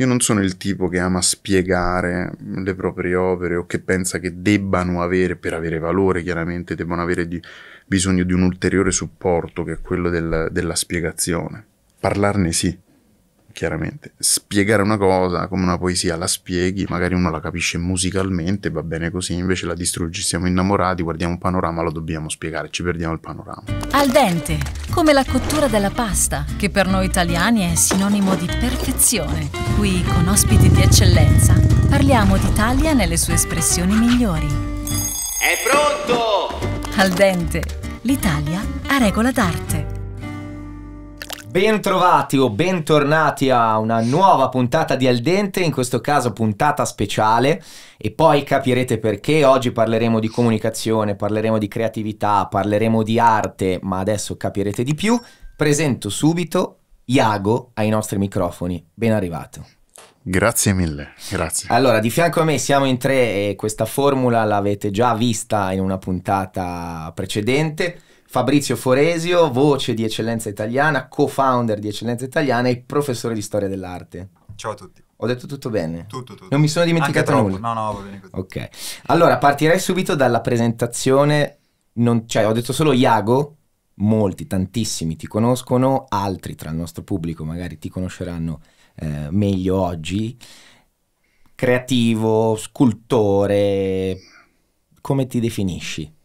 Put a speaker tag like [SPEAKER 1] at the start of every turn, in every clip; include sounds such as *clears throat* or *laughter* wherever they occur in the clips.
[SPEAKER 1] Io non sono il tipo che ama spiegare le proprie opere o che pensa che debbano avere, per avere valore chiaramente, debbano avere di, bisogno di un ulteriore supporto che è quello del, della spiegazione. Parlarne sì, chiaramente spiegare una cosa come una poesia la spieghi, magari uno la capisce musicalmente, va bene così, invece la distruggi, siamo innamorati, guardiamo un panorama, lo dobbiamo spiegare, ci perdiamo il panorama.
[SPEAKER 2] Al dente, come la cottura della pasta, che per noi italiani è sinonimo di perfezione. Qui, con ospiti di eccellenza, parliamo d'Italia nelle sue espressioni migliori.
[SPEAKER 3] È pronto!
[SPEAKER 2] Al dente, l'Italia a regola d'arte.
[SPEAKER 3] Bentrovati o bentornati a una nuova puntata di Al Dente, in questo caso puntata speciale e poi capirete perché oggi parleremo di comunicazione, parleremo di creatività, parleremo di arte, ma adesso capirete di più. Presento subito Iago ai nostri microfoni. Ben arrivato.
[SPEAKER 1] Grazie mille, grazie.
[SPEAKER 3] Allora, di fianco a me siamo in tre e questa formula l'avete già vista in una puntata precedente. Fabrizio Foresio, voce di Eccellenza Italiana, co-founder di Eccellenza Italiana e professore di storia dell'arte. Ciao a tutti. Ho detto tutto bene? Tutto, tutto. Non mi sono dimenticato nulla. No,
[SPEAKER 2] no, va bene così. Ok.
[SPEAKER 3] Allora, partirei subito dalla presentazione. Non, cioè, ho detto solo Iago, molti, tantissimi ti conoscono, altri tra il nostro pubblico magari ti conosceranno eh, meglio oggi. Creativo, scultore,
[SPEAKER 1] come ti definisci?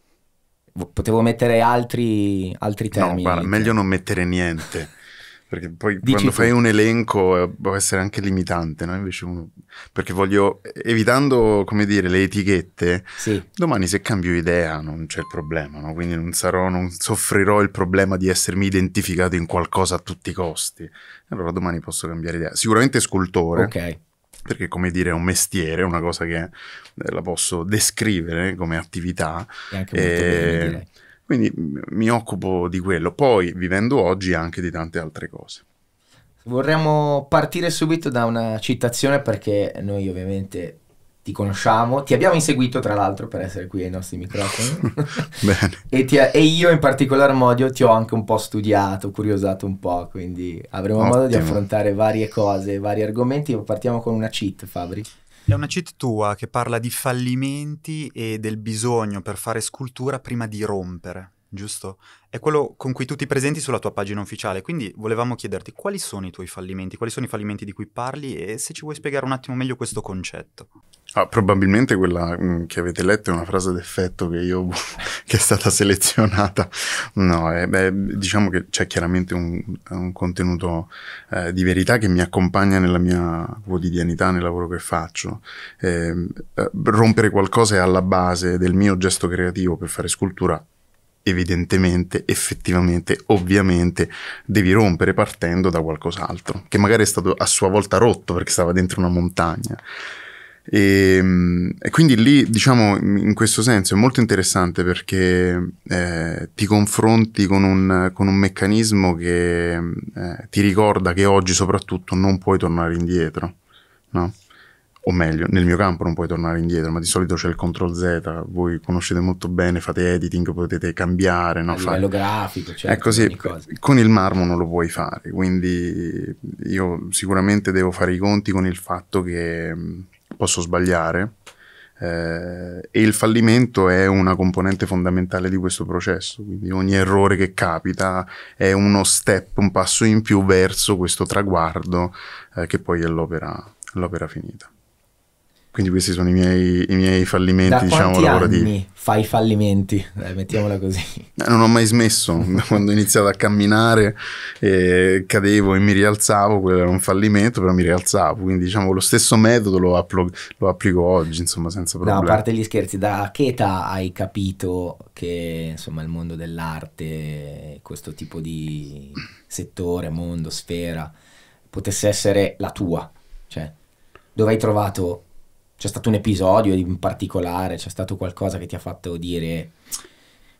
[SPEAKER 1] potevo mettere altri, altri termini. No, guarda, meglio non mettere niente. *laughs* Perché poi Dici quando fai un elenco eh, può essere anche limitante, no? Invece uno... Perché voglio, evitando, come dire, le etichette, sì. domani se cambio idea non c'è il problema, no? Quindi non, sarò, non soffrirò il problema di essermi identificato in qualcosa a tutti i costi. Allora domani posso cambiare idea. Sicuramente scultore. Ok perché come dire è un mestiere, una cosa che eh, la posso descrivere come attività. E anche molto e... Eh, bene, quindi mi occupo di quello, poi vivendo oggi anche di tante altre cose.
[SPEAKER 3] Vorremmo partire subito da una citazione perché noi ovviamente ti conosciamo, ti abbiamo inseguito tra l'altro per essere qui ai nostri microfoni *laughs* e, ti, e, io in particolar modo ti ho anche un po' studiato, curiosato un po', quindi avremo Ottimo. modo di affrontare varie cose, vari argomenti, partiamo con una cheat Fabri.
[SPEAKER 2] È una cheat tua che parla di fallimenti e del bisogno per fare scultura prima di rompere giusto? È quello con cui tu ti presenti sulla tua pagina ufficiale, quindi volevamo chiederti quali sono i tuoi fallimenti, quali sono i fallimenti di cui parli e se ci vuoi spiegare un attimo meglio questo concetto.
[SPEAKER 1] Ah, probabilmente quella mm, che avete letto è una frase d'effetto che, io, *laughs* che è stata selezionata. No, eh, beh, diciamo che c'è chiaramente un, un contenuto eh, di verità che mi accompagna nella mia quotidianità, nel lavoro che faccio. Ehm, eh, rompere qualcosa è alla base del mio gesto creativo per fare scultura evidentemente, effettivamente, ovviamente devi rompere partendo da qualcos'altro, che magari è stato a sua volta rotto perché stava dentro una montagna. E, ehm, e quindi lì, diciamo, in questo senso è molto interessante perché eh, ti confronti con un, con un meccanismo che eh, ti ricorda che oggi soprattutto non puoi tornare indietro, no? o meglio, nel mio campo non puoi tornare indietro, ma di solito c'è il CTRL Z, voi conoscete molto bene, fate editing, potete cambiare. No? A livello Fai... grafico, certo, È ecco, così, con il marmo non lo puoi fare, quindi io sicuramente devo fare i conti con il fatto che mm, posso sbagliare eh, e il fallimento è una componente fondamentale di questo processo, quindi ogni errore che capita è uno step, un passo in più verso questo traguardo eh, che poi è l'opera, l'opera finita. Quindi questi sono i miei, i miei fallimenti, da diciamo, lavorativi. Anni
[SPEAKER 3] fai fallimenti, Dai, mettiamola così. *laughs*
[SPEAKER 1] Eh, non ho mai smesso, *laughs* da quando ho iniziato a camminare eh, cadevo e mi rialzavo, quello era un fallimento, però mi rialzavo, quindi diciamo lo stesso metodo lo, applo- lo applico oggi, insomma, senza problemi. No, a parte
[SPEAKER 3] gli scherzi, da che età hai capito che insomma il mondo dell'arte, questo tipo di settore, mondo, sfera, potesse essere la tua? Cioè, dove hai trovato c'è stato un episodio in particolare, c'è stato qualcosa che ti ha fatto dire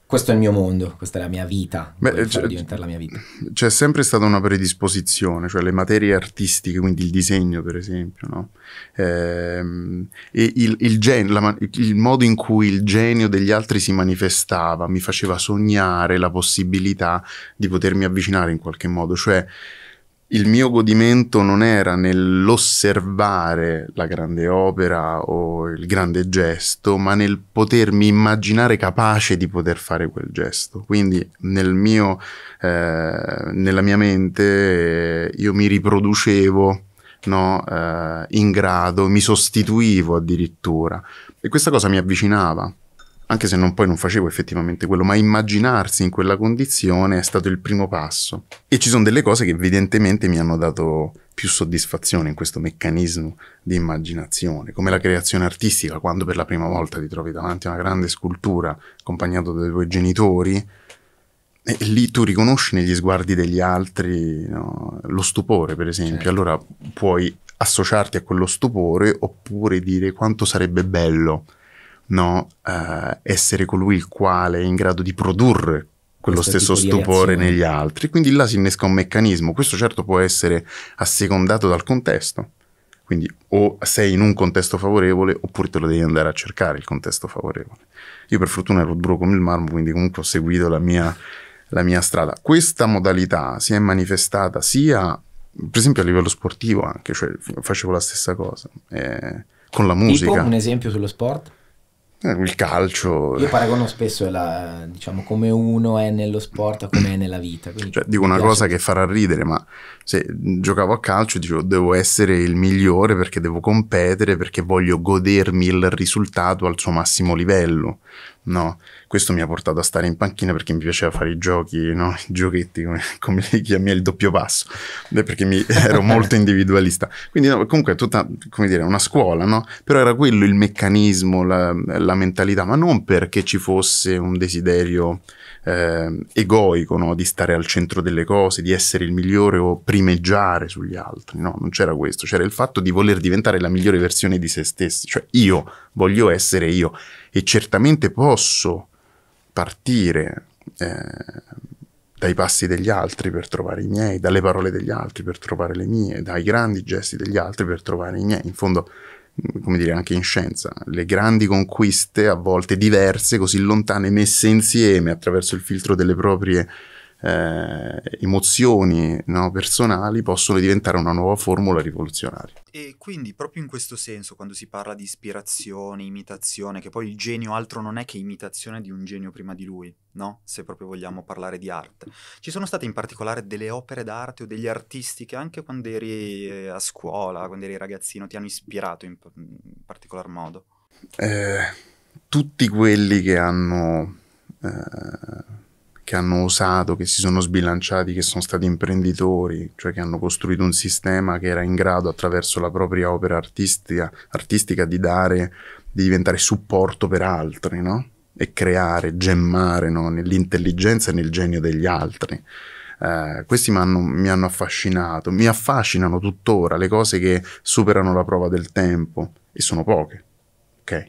[SPEAKER 3] questo è il mio mondo, questa è la mia vita, Beh, eh, cioè, diventare la mia vita.
[SPEAKER 1] C'è sempre stata una predisposizione, cioè le materie artistiche, quindi il disegno per esempio, no? ehm, e il, il, gen, la, il, modo in cui il genio degli altri si manifestava mi faceva sognare la possibilità di potermi avvicinare in qualche modo, cioè il mio godimento non era nell'osservare la grande opera o il grande gesto, ma nel potermi immaginare capace di poter fare quel gesto. Quindi nel mio, eh, nella mia mente eh, io mi riproducevo no, eh, in grado, mi sostituivo addirittura e questa cosa mi avvicinava anche se non poi non facevo effettivamente quello, ma immaginarsi in quella condizione è stato il primo passo. E ci sono delle cose che evidentemente mi hanno dato più soddisfazione in questo meccanismo di immaginazione, come la creazione artistica, quando per la prima volta ti trovi davanti a una grande scultura accompagnato dai tuoi genitori, e lì tu riconosci negli sguardi degli altri no? lo stupore, per esempio, certo. allora puoi associarti a quello stupore oppure dire quanto sarebbe bello no, eh, essere colui il quale è in grado di produrre quello stesso stupore negli altri. Quindi là si innesca un meccanismo. Questo certo può essere assecondato dal contesto. Quindi o sei in un contesto favorevole oppure te lo devi andare a cercare il contesto favorevole. Io per fortuna ero duro come il marmo, quindi comunque ho seguito la mia, la mia strada. Questa modalità si è manifestata sia, per esempio, a livello sportivo anche, cioè facevo la stessa cosa, eh, con la musica. Tipo un
[SPEAKER 3] esempio sullo sport?
[SPEAKER 1] Eh, il calcio. Io
[SPEAKER 3] paragono spesso la, diciamo, come uno è nello sport a come è nella vita. Cioè, dico una piace. cosa
[SPEAKER 1] che farà ridere, ma se giocavo a calcio dicevo devo essere il migliore perché devo competere, perché voglio godermi il risultato al suo massimo livello. No? questo mi ha portato a stare in panchina perché mi piaceva fare i giochi, no? i giochetti come, *laughs* come li chiami, il doppio passo, eh, perché mi, *laughs* ero molto individualista. Quindi no, comunque è tutta, come dire, una scuola, no? Però era quello il meccanismo, la, la mentalità, ma non perché ci fosse un desiderio eh, egoico no? di stare al centro delle cose, di essere il migliore o primeggiare sugli altri, no? Non c'era questo, c'era il fatto di voler diventare la migliore versione di se stessi, cioè io voglio essere io e certamente posso partire eh, dai passi degli altri per trovare i miei, dalle parole degli altri per trovare le mie, dai grandi gesti degli altri per trovare i miei. In fondo, mm, come dire, anche in scienza, le grandi conquiste a volte diverse, così lontane, messe insieme attraverso il filtro delle proprie eh, emozioni no, personali possono diventare una nuova formula rivoluzionaria.
[SPEAKER 2] E quindi proprio in questo senso, quando si parla di ispirazione, imitazione, che poi il genio altro non è che imitazione di un genio prima di lui, no? se proprio vogliamo parlare di arte, ci sono state in particolare delle opere d'arte o degli artisti che anche quando eri eh, a scuola, quando eri ragazzino, ti hanno ispirato in, in particolar modo?
[SPEAKER 1] Eh, tutti quelli che hanno... Eh che hanno osato, che si sono sbilanciati, che sono stati imprenditori, cioè che hanno costruito un sistema che era in grado attraverso la propria opera artistica, artistica di dare, di diventare supporto per altri, no? E creare, gemmare no? nell'intelligenza e nel genio degli altri. Eh, questi mi hanno affascinato, mi affascinano tuttora le cose che superano la prova del tempo e sono poche. Ok?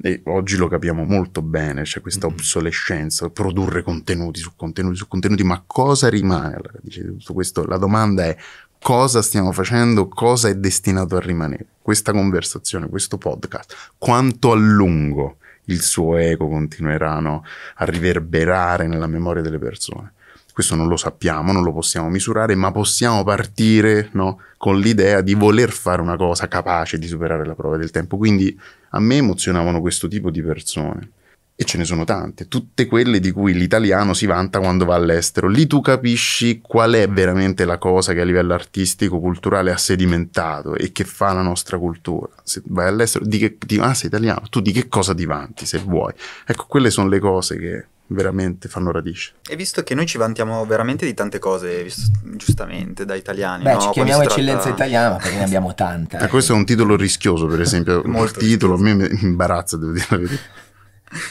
[SPEAKER 1] E oggi lo capiamo molto bene, c'è questa mm-hmm. obsolescenza, produrre contenuti su contenuti su contenuti, ma cosa rimane alla radice tutto questo? La domanda è cosa stiamo facendo, cosa è destinato a rimanere. Questa conversazione, questo podcast, quanto a lungo il suo ego continuerà no, a riverberare nella memoria delle persone questo non lo sappiamo, non lo possiamo misurare, ma possiamo partire no, con l'idea di voler fare una cosa capace di superare la prova del tempo. Quindi a me emozionavano questo tipo di persone. E ce ne sono tante, tutte quelle di cui l'italiano si vanta quando va all'estero. Lì tu capisci qual è mm. veramente la cosa che a livello artistico, culturale ha sedimentato e che fa la nostra cultura. Se vai all'estero, di che, di, ah, sei italiano, tu di che cosa ti vanti se vuoi? Ecco, quelle sono le cose che veramente fanno radice.
[SPEAKER 2] E visto che noi ci vantiamo veramente di tante cose, visto, giustamente, da italiani. Beh, no? ci chiamiamo tratta... eccellenza italiana perché ne abbiamo
[SPEAKER 3] tante.
[SPEAKER 1] eh. questo è un titolo rischioso, per esempio. *laughs* il titolo a me mi imbarazza, devo dire la verità. *laughs*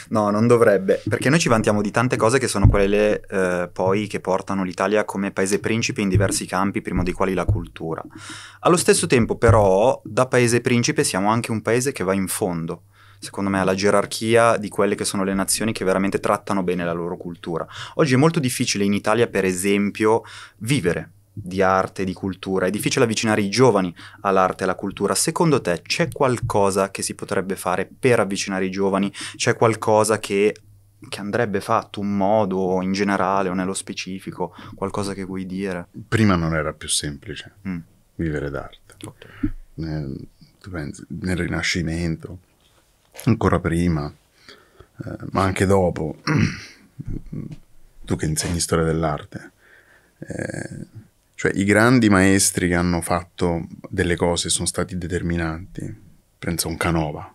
[SPEAKER 2] No, non dovrebbe, perché noi ci vantiamo di tante cose che sono quelle eh, poi che portano l'Italia come paese principe in diversi campi, primo dei quali la cultura. Allo stesso tempo però, da paese principe siamo anche un paese che va in fondo, secondo me, alla gerarchia di quelle che sono le nazioni che veramente trattano bene la loro cultura. Oggi è molto difficile in Italia, per esempio, vivere di arte, di cultura, è difficile avvicinare i giovani all'arte e alla cultura. Secondo te c'è qualcosa che si potrebbe fare per avvicinare i giovani? C'è qualcosa che, che andrebbe fatto, un modo in generale o nello specifico, qualcosa che vuoi dire?
[SPEAKER 1] Prima non era più semplice mm. vivere d'arte. Okay. Nel, nel Rinascimento ancora prima, eh, ma anche dopo, *clears throat* tu che insegni storia dell'arte, eh, cioè i grandi maestri che hanno fatto delle cose sono stati determinanti. Penso a un Canova,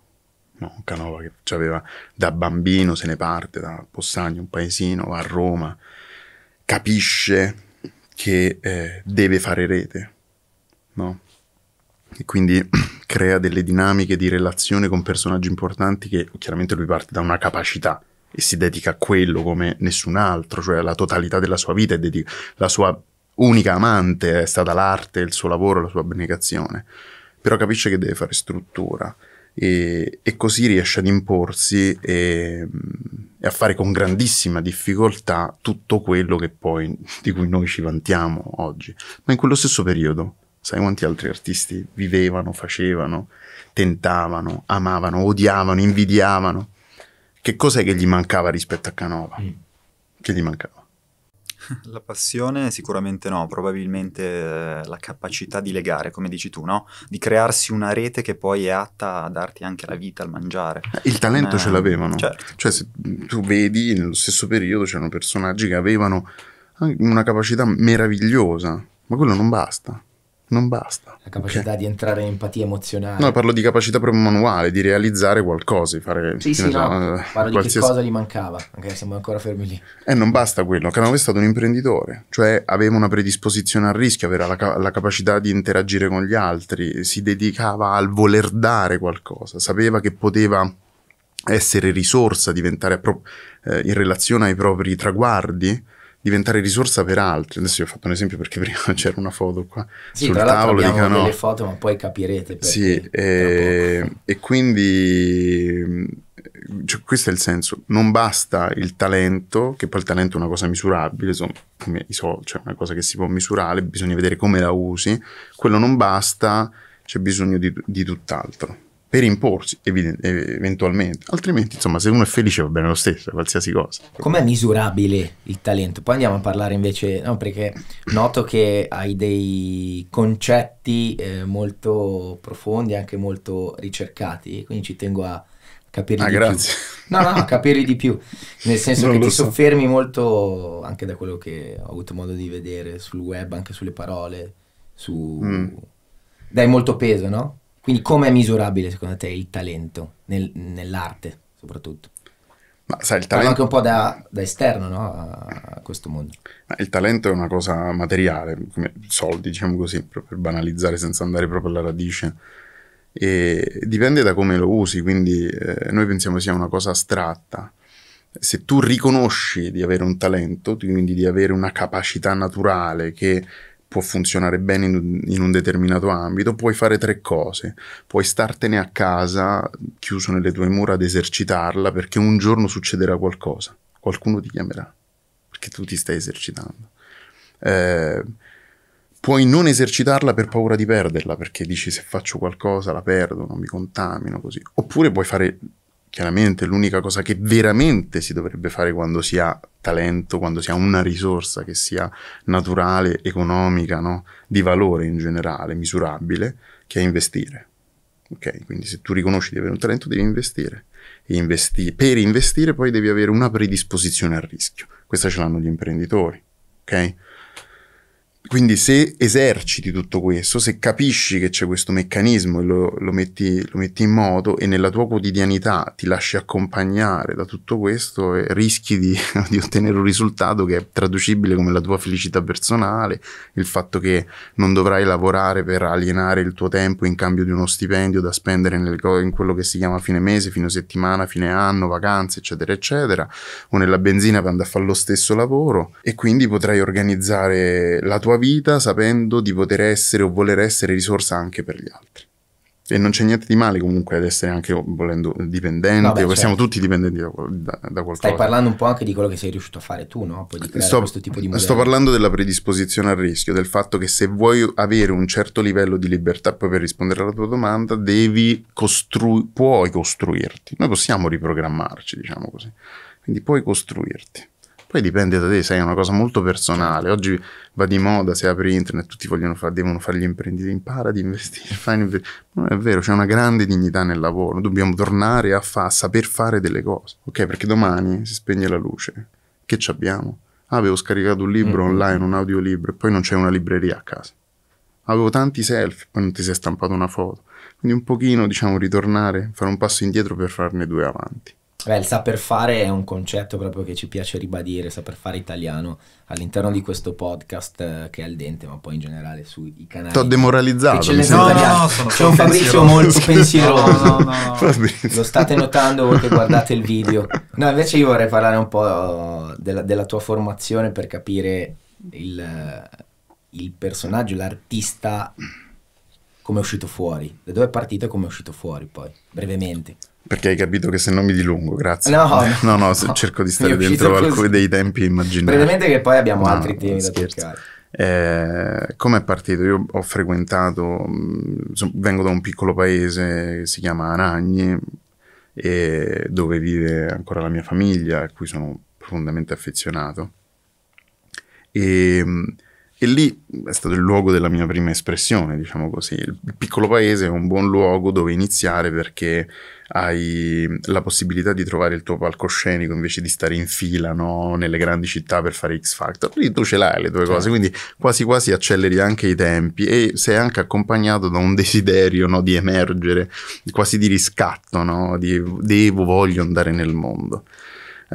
[SPEAKER 1] no? un Canova che aveva da bambino, se ne parte da Possagno, un paesino, va a Roma, capisce che eh, deve fare rete, no? e quindi *clears throat* crea delle dinamiche di relazione con personaggi importanti che chiaramente lui parte da una capacità e si dedica a quello come nessun altro, cioè la totalità della sua vita, dedica, la sua unica amante è stata l'arte, il suo lavoro, la sua abnegazione, però capisce che deve fare struttura e, e così riesce ad imporsi e, e, a fare con grandissima difficoltà tutto quello poi, di cui noi ci vantiamo oggi, ma in quello stesso periodo Sai quanti altri artisti vivevano, facevano, tentavano, amavano, odiavano, invidiavano? Che cos'è che gli mancava rispetto a Canova? Mm. Che gli mancava?
[SPEAKER 2] *laughs* La passione sicuramente no, probabilmente eh, la capacità di legare, come dici tu, no? Di crearsi una rete che poi è atta a darti anche la vita, al mangiare. Il talento eh, ce l'avevano. Certo.
[SPEAKER 1] Cioè, se tu vedi, nello stesso periodo c'erano personaggi che avevano una capacità meravigliosa, ma quello non basta. Non basta.
[SPEAKER 3] La capacità okay. di entrare in empatia emozionale. No,
[SPEAKER 1] parlo di capacità proprio manuale, di realizzare qualcosa, di fare... Sì, sì, no. Eh, parlo qualsiasi... di che cosa
[SPEAKER 3] gli mancava, okay, siamo ancora fermi lì.
[SPEAKER 1] Eh, non basta quello. Canove è stato un imprenditore, cioè aveva una predisposizione al rischio, aveva la, la capacità di interagire con gli altri, si dedicava al voler dare qualcosa, sapeva che poteva essere risorsa, diventare pro- eh, in relazione ai propri traguardi diventare risorsa per altri. Adesso vi ho fatto un esempio perché prima *laughs* c'era una foto qua sì, sul tavolo di Canò. delle foto, ma
[SPEAKER 3] poi capirete perché.
[SPEAKER 1] Sì, e, ehm, e quindi cioè, questo è il senso. Non basta il talento, che poi il talento è una cosa misurabile, insomma, come i soldi, cioè una cosa che si può misurare, bisogna vedere come la usi. Quello non basta, c'è bisogno di, di tutt'altro per imporsi evident- eventualmente, altrimenti insomma se uno è felice va bene lo stesso, qualsiasi cosa.
[SPEAKER 3] Com'è misurabile il talento? Poi andiamo a parlare invece, no perché noto che hai dei concetti eh, molto profondi, anche molto ricercati, quindi ci tengo a capirli ah, di grazie. più. No, no, a capirli di più, nel senso non che ti so. soffermi molto anche da quello che ho avuto modo di vedere sul web, anche sulle parole, su... Mm. Dai molto peso, no? Quindi come è misurabile secondo te il talento nel, nell'arte soprattutto?
[SPEAKER 1] Ma sai, il talento... Parlo anche un
[SPEAKER 3] po' da, da esterno no? a, a, questo mondo.
[SPEAKER 1] il talento è una cosa materiale, come soldi diciamo così, per banalizzare senza andare proprio alla radice. E dipende da come lo usi, quindi eh, noi pensiamo sia una cosa astratta. Se tu riconosci di avere un talento, quindi di avere una capacità naturale che può funzionare bene in, in, un determinato ambito, puoi fare tre cose. Puoi startene a casa, chiuso nelle tue mura, ad esercitarla perché un giorno succederà qualcosa, qualcuno ti chiamerà perché tu ti stai esercitando. Eh, puoi non esercitarla per paura di perderla perché dici se faccio qualcosa la perdo, non mi contamino così. Oppure puoi fare chiaramente l'unica cosa che veramente si dovrebbe fare quando si ha talento, quando si ha una risorsa che sia naturale, economica, no? di valore in generale, misurabile, che è investire. Ok, Quindi se tu riconosci di avere un talento devi investire. Investi- per investire poi devi avere una predisposizione al rischio. Questa ce l'hanno gli imprenditori. Okay? Quindi se eserciti tutto questo, se capisci che c'è questo meccanismo e lo, lo, metti, lo, metti, in moto e nella tua quotidianità ti lasci accompagnare da tutto questo, eh, rischi di, *laughs* di, ottenere un risultato che è traducibile come la tua felicità personale, il fatto che non dovrai lavorare per alienare il tuo tempo in cambio di uno stipendio da spendere nel, in quello che si chiama fine mese, fine settimana, fine anno, vacanze, eccetera, eccetera, o nella benzina per andare a fare lo stesso lavoro e quindi potrai organizzare la tua tua vita sapendo di poter essere o voler essere risorsa anche per gli altri. E non c'è niente di male comunque ad essere anche volendo dipendenti, Vabbè, cioè, siamo certo. tutti dipendenti da, da, da, qualcosa. Stai parlando
[SPEAKER 3] un po' anche di quello che sei riuscito a fare tu, no? Sto, sto, parlando
[SPEAKER 1] della predisposizione al rischio, del fatto che se vuoi avere un certo livello di libertà poi per rispondere alla tua domanda, devi costru- puoi costruirti. Noi possiamo riprogrammarci, diciamo così. Quindi puoi costruirti. Poi dipende da te, sai, è una cosa molto personale. Certo. Oggi va di moda, se apri internet, tutti vogliono fa, devono fare gli imprenditori, impara ad investire, *laughs* fai Non è vero, c'è una grande dignità nel lavoro, dobbiamo tornare a, fa, a saper fare delle cose. Ok, perché domani si spegne la luce, che ci abbiamo? Ah, avevo scaricato un libro mm-hmm. online, un audiolibro, e poi non c'è una libreria a casa. Avevo tanti selfie, poi non ti sei stampato una foto. Quindi un pochino, diciamo, ritornare, fare un passo indietro per farne due avanti.
[SPEAKER 3] Beh, il saper fare è un concetto proprio che ci piace ribadire, saper fare italiano all'interno di questo podcast eh, che è al dente, ma poi in generale sui canali. T'ho demoralizzato. C'è no, no, C'è un Fabrizio molto pensieroso. No, no, Lo state notando voi che guardate il video. No, invece io vorrei parlare un po' della, della tua formazione per capire il, il personaggio, l'artista come è uscito fuori, da dove è partito e come è uscito fuori poi, brevemente.
[SPEAKER 1] Perché hai capito che se no mi dilungo, grazie. No, *laughs* no, no, *laughs* no. cerco di stare dentro alcuni dei tempi immaginari. Brevemente che poi abbiamo no, altri temi da cercare. Eh, Come è partito? Io ho frequentato, mm, vengo da un piccolo paese che si chiama Anagni, dove vive ancora la mia famiglia, a cui sono profondamente affezionato. E, mm, e lì è stato il luogo della mia prima espressione, diciamo così. Il piccolo paese è un buon luogo dove iniziare perché hai la possibilità di trovare il tuo palcoscenico invece di stare in fila no? nelle grandi città per fare X Factor. Lì tu ce l'hai le tue cose, certo. quindi quasi quasi acceleri anche i tempi e sei anche accompagnato da un *laughs* desiderio no? di emergere, quasi di riscatto, no? di devo, voglio andare nel mondo.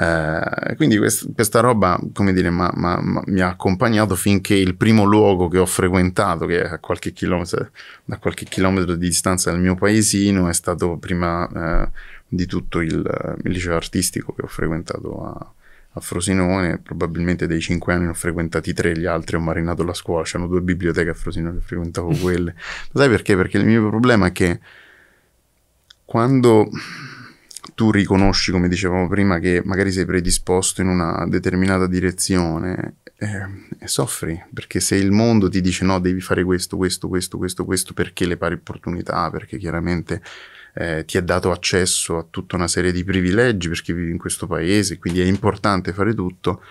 [SPEAKER 1] Eh, quindi quest- questa roba, come dire, ma, ma, ma mi ha accompagnato finché il primo luogo che ho frequentato, che è a qualche chilometro, da qualche chilometro di distanza dal mio paesino, è stato prima eh, di tutto il, il, liceo artistico che ho frequentato a, a Frosinone. Probabilmente dei cinque anni ne ho frequentati tre, gli altri ho marinato la scuola. C'erano due biblioteche a Frosinone, frequentavo quelle. *laughs* Sai perché? Perché il mio problema è che quando tu riconosci, come dicevamo prima, che magari sei predisposto in una determinata direzione eh, soffri, perché se il mondo ti dice no, devi fare questo, questo, questo, questo, questo, perché le pari opportunità, perché chiaramente eh, ti è dato accesso a tutta una serie di privilegi, perché vivi in questo paese, quindi è importante fare tutto,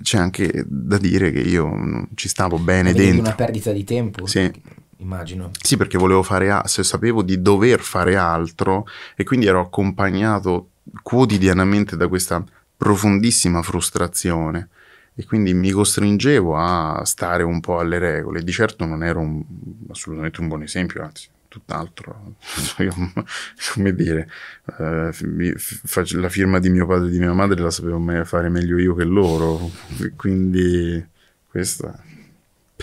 [SPEAKER 1] c'è anche da dire che io ci stavo bene Avevi dentro. una
[SPEAKER 3] perdita di tempo. Sì immagino.
[SPEAKER 1] Sì, perché volevo fare, a- se sapevo di dover fare altro e quindi ero accompagnato quotidianamente da questa profondissima frustrazione e quindi mi costringevo a stare un po' alle regole. Di certo non ero un, assolutamente un buon esempio, anzi tutt'altro, *laughs* come dire, eh, la firma di mio padre e di mia madre la sapevo fare meglio io che loro, quindi questa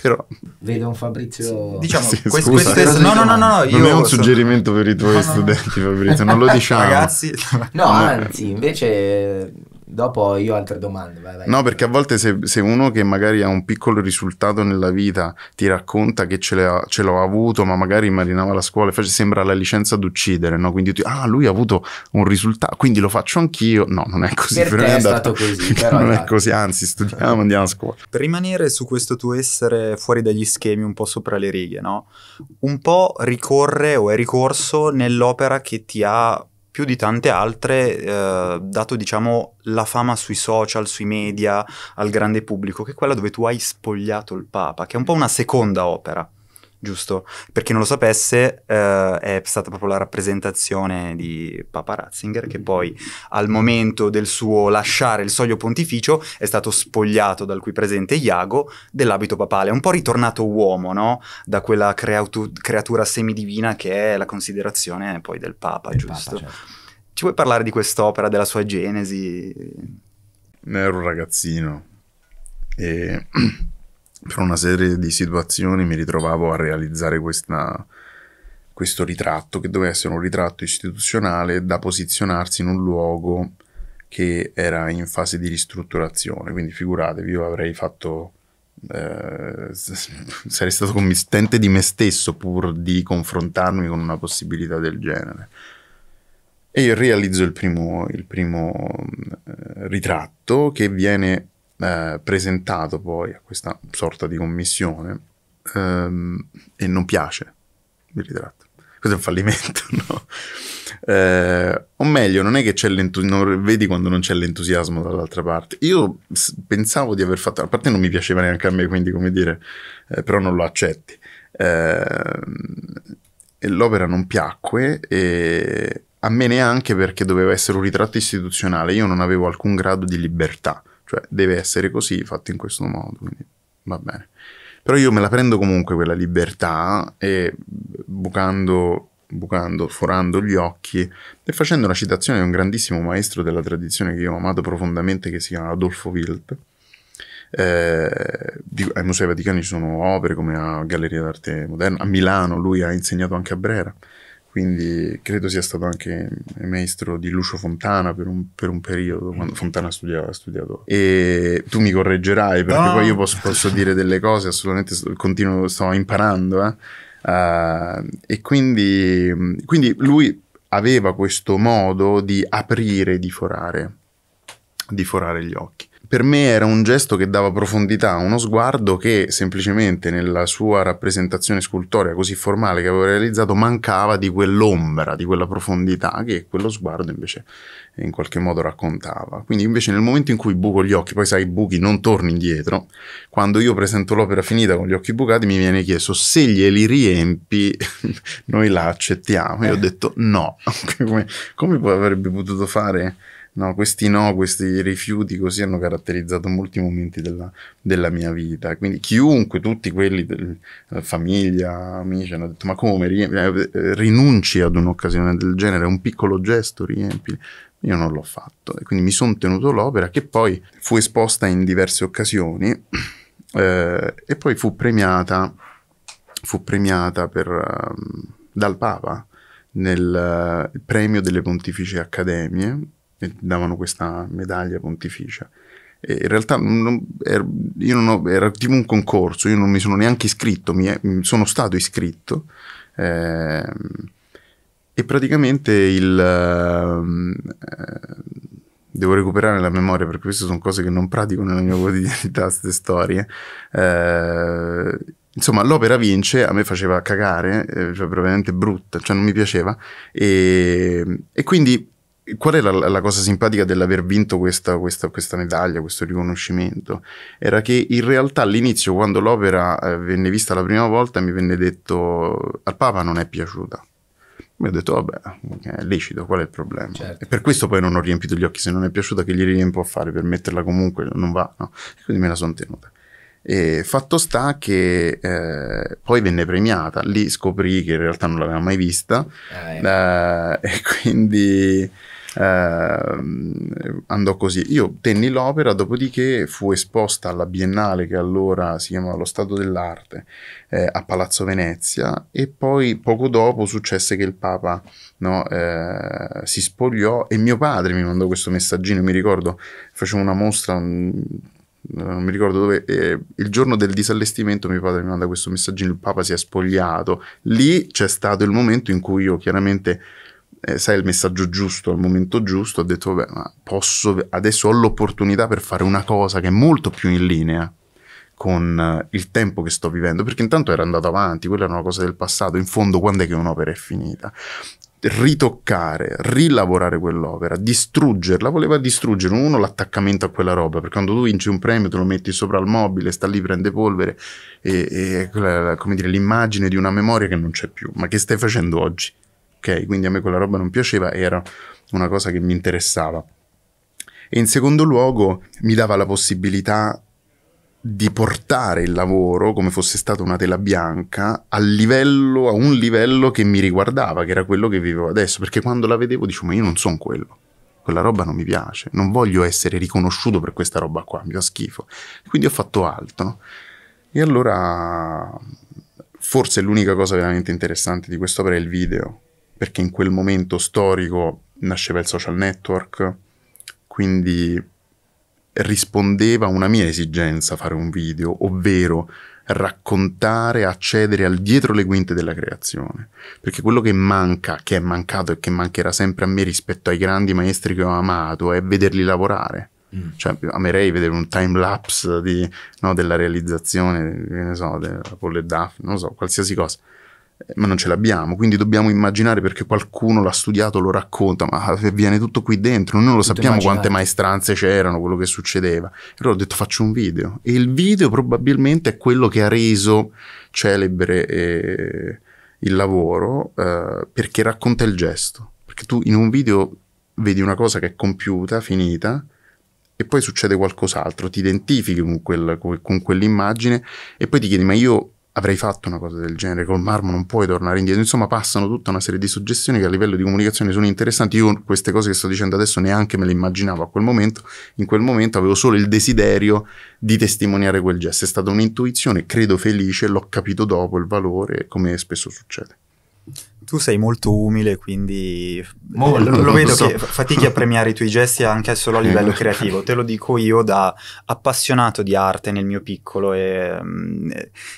[SPEAKER 1] però
[SPEAKER 3] vedo un Fabrizio diciamo sì, quest- scusa, queste... no no no no, io non è un posso... suggerimento per i tuoi no, studenti Fabrizio non lo *laughs* diciamo ragazzi no, no anzi invece Dopo io ho altre domande.
[SPEAKER 1] Vai, vai. No, perché a volte se, se, uno che magari ha un piccolo risultato nella vita ti racconta che ce, ce l'ho avuto, ma magari marinava la scuola, invece sembra la licenza d'uccidere, no? Quindi tu, ah, lui ha avuto un risultato, quindi lo faccio anch'io. No, non è così. Per è, è stato così. *laughs* Però non è così, anzi, studiamo, andiamo a scuola.
[SPEAKER 2] Per rimanere su questo tuo essere fuori dagli schemi, un po' sopra le righe, no? Un po' ricorre o è ricorso nell'opera che ti ha più di tante altre, eh, dato diciamo la fama sui social, sui media, al grande pubblico, che è quella dove tu hai spogliato il Papa, che è un po' una seconda opera giusto? Per chi non lo sapesse, eh, è stata proprio la rappresentazione di Papa Ratzinger, che mm. poi al momento del suo lasciare il soglio pontificio è stato spogliato dal qui presente Iago dell'abito papale, un po' ritornato uomo, no? Da quella creatu- creatura semidivina che è la considerazione poi del Papa, del giusto? Papa, certo. Ci vuoi parlare di quest'opera, della sua
[SPEAKER 1] genesi? Ne ero un ragazzino e *clears throat* per una serie di situazioni mi ritrovavo a realizzare questa, questo ritratto che doveva essere un ritratto istituzionale da posizionarsi in un luogo che era in fase di ristrutturazione, quindi figuratevi, io avrei fatto eh, sarei stato commistente di me stesso pur di confrontarmi con una possibilità del genere. E io realizzo il primo, il primo eh, ritratto che viene eh, presentato poi a questa sorta di commissione ehm, e non piace il ritratto. Questo è un fallimento, *laughs* no? Eh, o meglio, non è che c'è l'entusiasmo, vedi quando non c'è l'entusiasmo dall'altra parte. Io pensavo di aver fatto, a parte non mi piaceva neanche a me, quindi come dire, eh, però non lo accetti. Ehm, l'opera non piacque e a me neanche perché doveva essere un ritratto istituzionale, io non avevo alcun grado di libertà cioè, deve essere così, fatto in questo modo, quindi va bene. Però io me la prendo comunque quella libertà e bucando, bucando, forando gli occhi e facendo una citazione di un grandissimo maestro della tradizione che io ho amato profondamente, che si chiama Adolfo Wilt. Eh, ai Musei Vaticani ci sono opere come a Galleria d'Arte Moderna, a Milano lui ha insegnato anche a Brera quindi credo sia stato anche maestro di Lucio Fontana per un, per un periodo, quando mm. Fontana ha studiato. E tu mi correggerai perché no. poi io posso, posso, dire delle cose, assolutamente continuo, sto imparando. Eh? Uh, e quindi, quindi lui aveva questo modo di aprire, di forare, di forare gli occhi per me era un gesto che dava profondità uno sguardo che semplicemente nella sua rappresentazione scultorea così formale che avevo realizzato mancava di quell'ombra, di quella profondità che quello sguardo invece in qualche modo raccontava. Quindi invece nel momento in cui buco gli occhi, poi sai i buchi non torni indietro, quando io presento l'opera finita con gli occhi bucati mi viene chiesto se glieli riempi *laughs* noi la accettiamo. Io ho eh. detto no, *laughs* come, come avrebbe potuto fare No, questi no, questi rifiuti così hanno caratterizzato molti momenti della, della mia vita. Quindi chiunque, tutti quelli, del, eh, famiglia, amici, hanno detto ma come eh, eh, rinunci ad un'occasione del genere, un piccolo gesto, riempi. Io non l'ho fatto e quindi mi sono tenuto l'opera che poi fu esposta in diverse occasioni *clears throat* eh, e poi fu premiata, fu premiata per, um, dal Papa nel uh, premio delle pontificie accademie davano questa medaglia pontificia. E in realtà non, era, non ho, era, tipo un concorso, io non mi sono neanche iscritto, mi è, mm, sono stato iscritto. Eh, e praticamente il... Eh, devo recuperare la memoria perché queste sono cose che non pratico nella mia *laughs* quotidianità, queste storie. Eh, insomma, l'opera vince, a me faceva cagare, eh, cioè veramente brutta, cioè non mi piaceva, e, e quindi qual è la, la, cosa simpatica dell'aver vinto questa, questa, questa, medaglia, questo riconoscimento? Era che in realtà all'inizio, quando l'opera eh, venne vista la prima volta, mi venne detto al Papa non è piaciuta. Mi ho detto, vabbè, è lecito, qual è il problema? Certo. E per questo poi non ho riempito gli occhi, se non è piaciuta che gli riempo a fare, per metterla comunque non va, no? E quindi me la sono tenuta. E fatto sta che eh, poi venne premiata, lì scoprì che in realtà non l'aveva mai vista, ah, eh. Eh, e quindi eh, andò così. Io tenni l'opera, dopodiché fu esposta alla Biennale che allora si chiamava Lo Stato dell'Arte eh, a Palazzo Venezia e poi poco dopo successe che il Papa no, eh, si spogliò e mio padre mi mandò questo messaggino, mi ricordo, facevo una mostra... Un, mm, non mi ricordo dove, eh, il giorno del disallestimento mio padre mi manda questo messaggino, il Papa si è spogliato, lì c'è stato il momento in cui io chiaramente sai il messaggio giusto al momento giusto, ho detto, vabbè, ma posso, adesso ho l'opportunità per fare una cosa che è molto più in linea con eh, il tempo che sto vivendo, perché intanto era andato avanti, quella era una cosa del passato, in fondo quando è che un'opera è finita? Ritoccare, rilavorare quell'opera, distruggerla, voleva distruggere uno l'attaccamento a quella roba, perché quando tu vinci un premio te lo metti sopra al mobile, sta lì, prende polvere, e, e come dire, l'immagine di una memoria che non c'è più, ma che stai facendo oggi? ok, quindi a me quella roba non piaceva, era una cosa che mi interessava. E in secondo luogo mi dava la possibilità di portare il lavoro come fosse stata una tela bianca a, livello, a un livello che mi riguardava, che era quello che vivevo adesso, perché quando la vedevo dicevo ma io non sono quello, quella roba non mi piace, non voglio essere riconosciuto per questa roba qua, mi fa schifo. Quindi ho fatto altro. E allora forse l'unica cosa veramente interessante di quest'opera è il video, perché in quel momento storico nasceva il social network, quindi rispondeva a una mia esigenza fare un video, ovvero raccontare, accedere al dietro le quinte della creazione. Perché quello che manca, che è mancato e che mancherà sempre a me rispetto ai grandi maestri che ho amato, è vederli lavorare. Mm. Cioè, amerei vedere un time lapse di, no, della realizzazione, che ne so, della Paul e non lo so, qualsiasi cosa ma non ce l'abbiamo, quindi dobbiamo immaginare perché qualcuno l'ha studiato, lo racconta, ma viene tutto qui dentro, noi non lo tutto sappiamo immaginare. quante maestranze c'erano, quello che succedeva. Allora ho detto faccio un video e il video probabilmente è quello che ha reso celebre eh, il lavoro eh, perché racconta il gesto, perché tu in un video vedi una cosa che è compiuta, finita, e poi succede qualcos'altro, ti identifichi con, quel, con quell'immagine e poi ti chiedi ma io avrei fatto una cosa del genere, col marmo non puoi tornare indietro. Insomma, passano tutta una serie di suggestioni che a livello di comunicazione sono interessanti. Io queste cose che sto dicendo adesso neanche me le immaginavo a quel momento. In quel momento avevo solo il desiderio di testimoniare quel gesto. È stata un'intuizione, credo felice, l'ho capito dopo il valore, come spesso succede tu sei
[SPEAKER 2] molto umile,
[SPEAKER 1] quindi
[SPEAKER 2] molto, lo, lo vedo so. che fatichi a premiare i tuoi gesti anche solo a livello *laughs* creativo. Te lo dico io da appassionato di arte nel mio piccolo e um,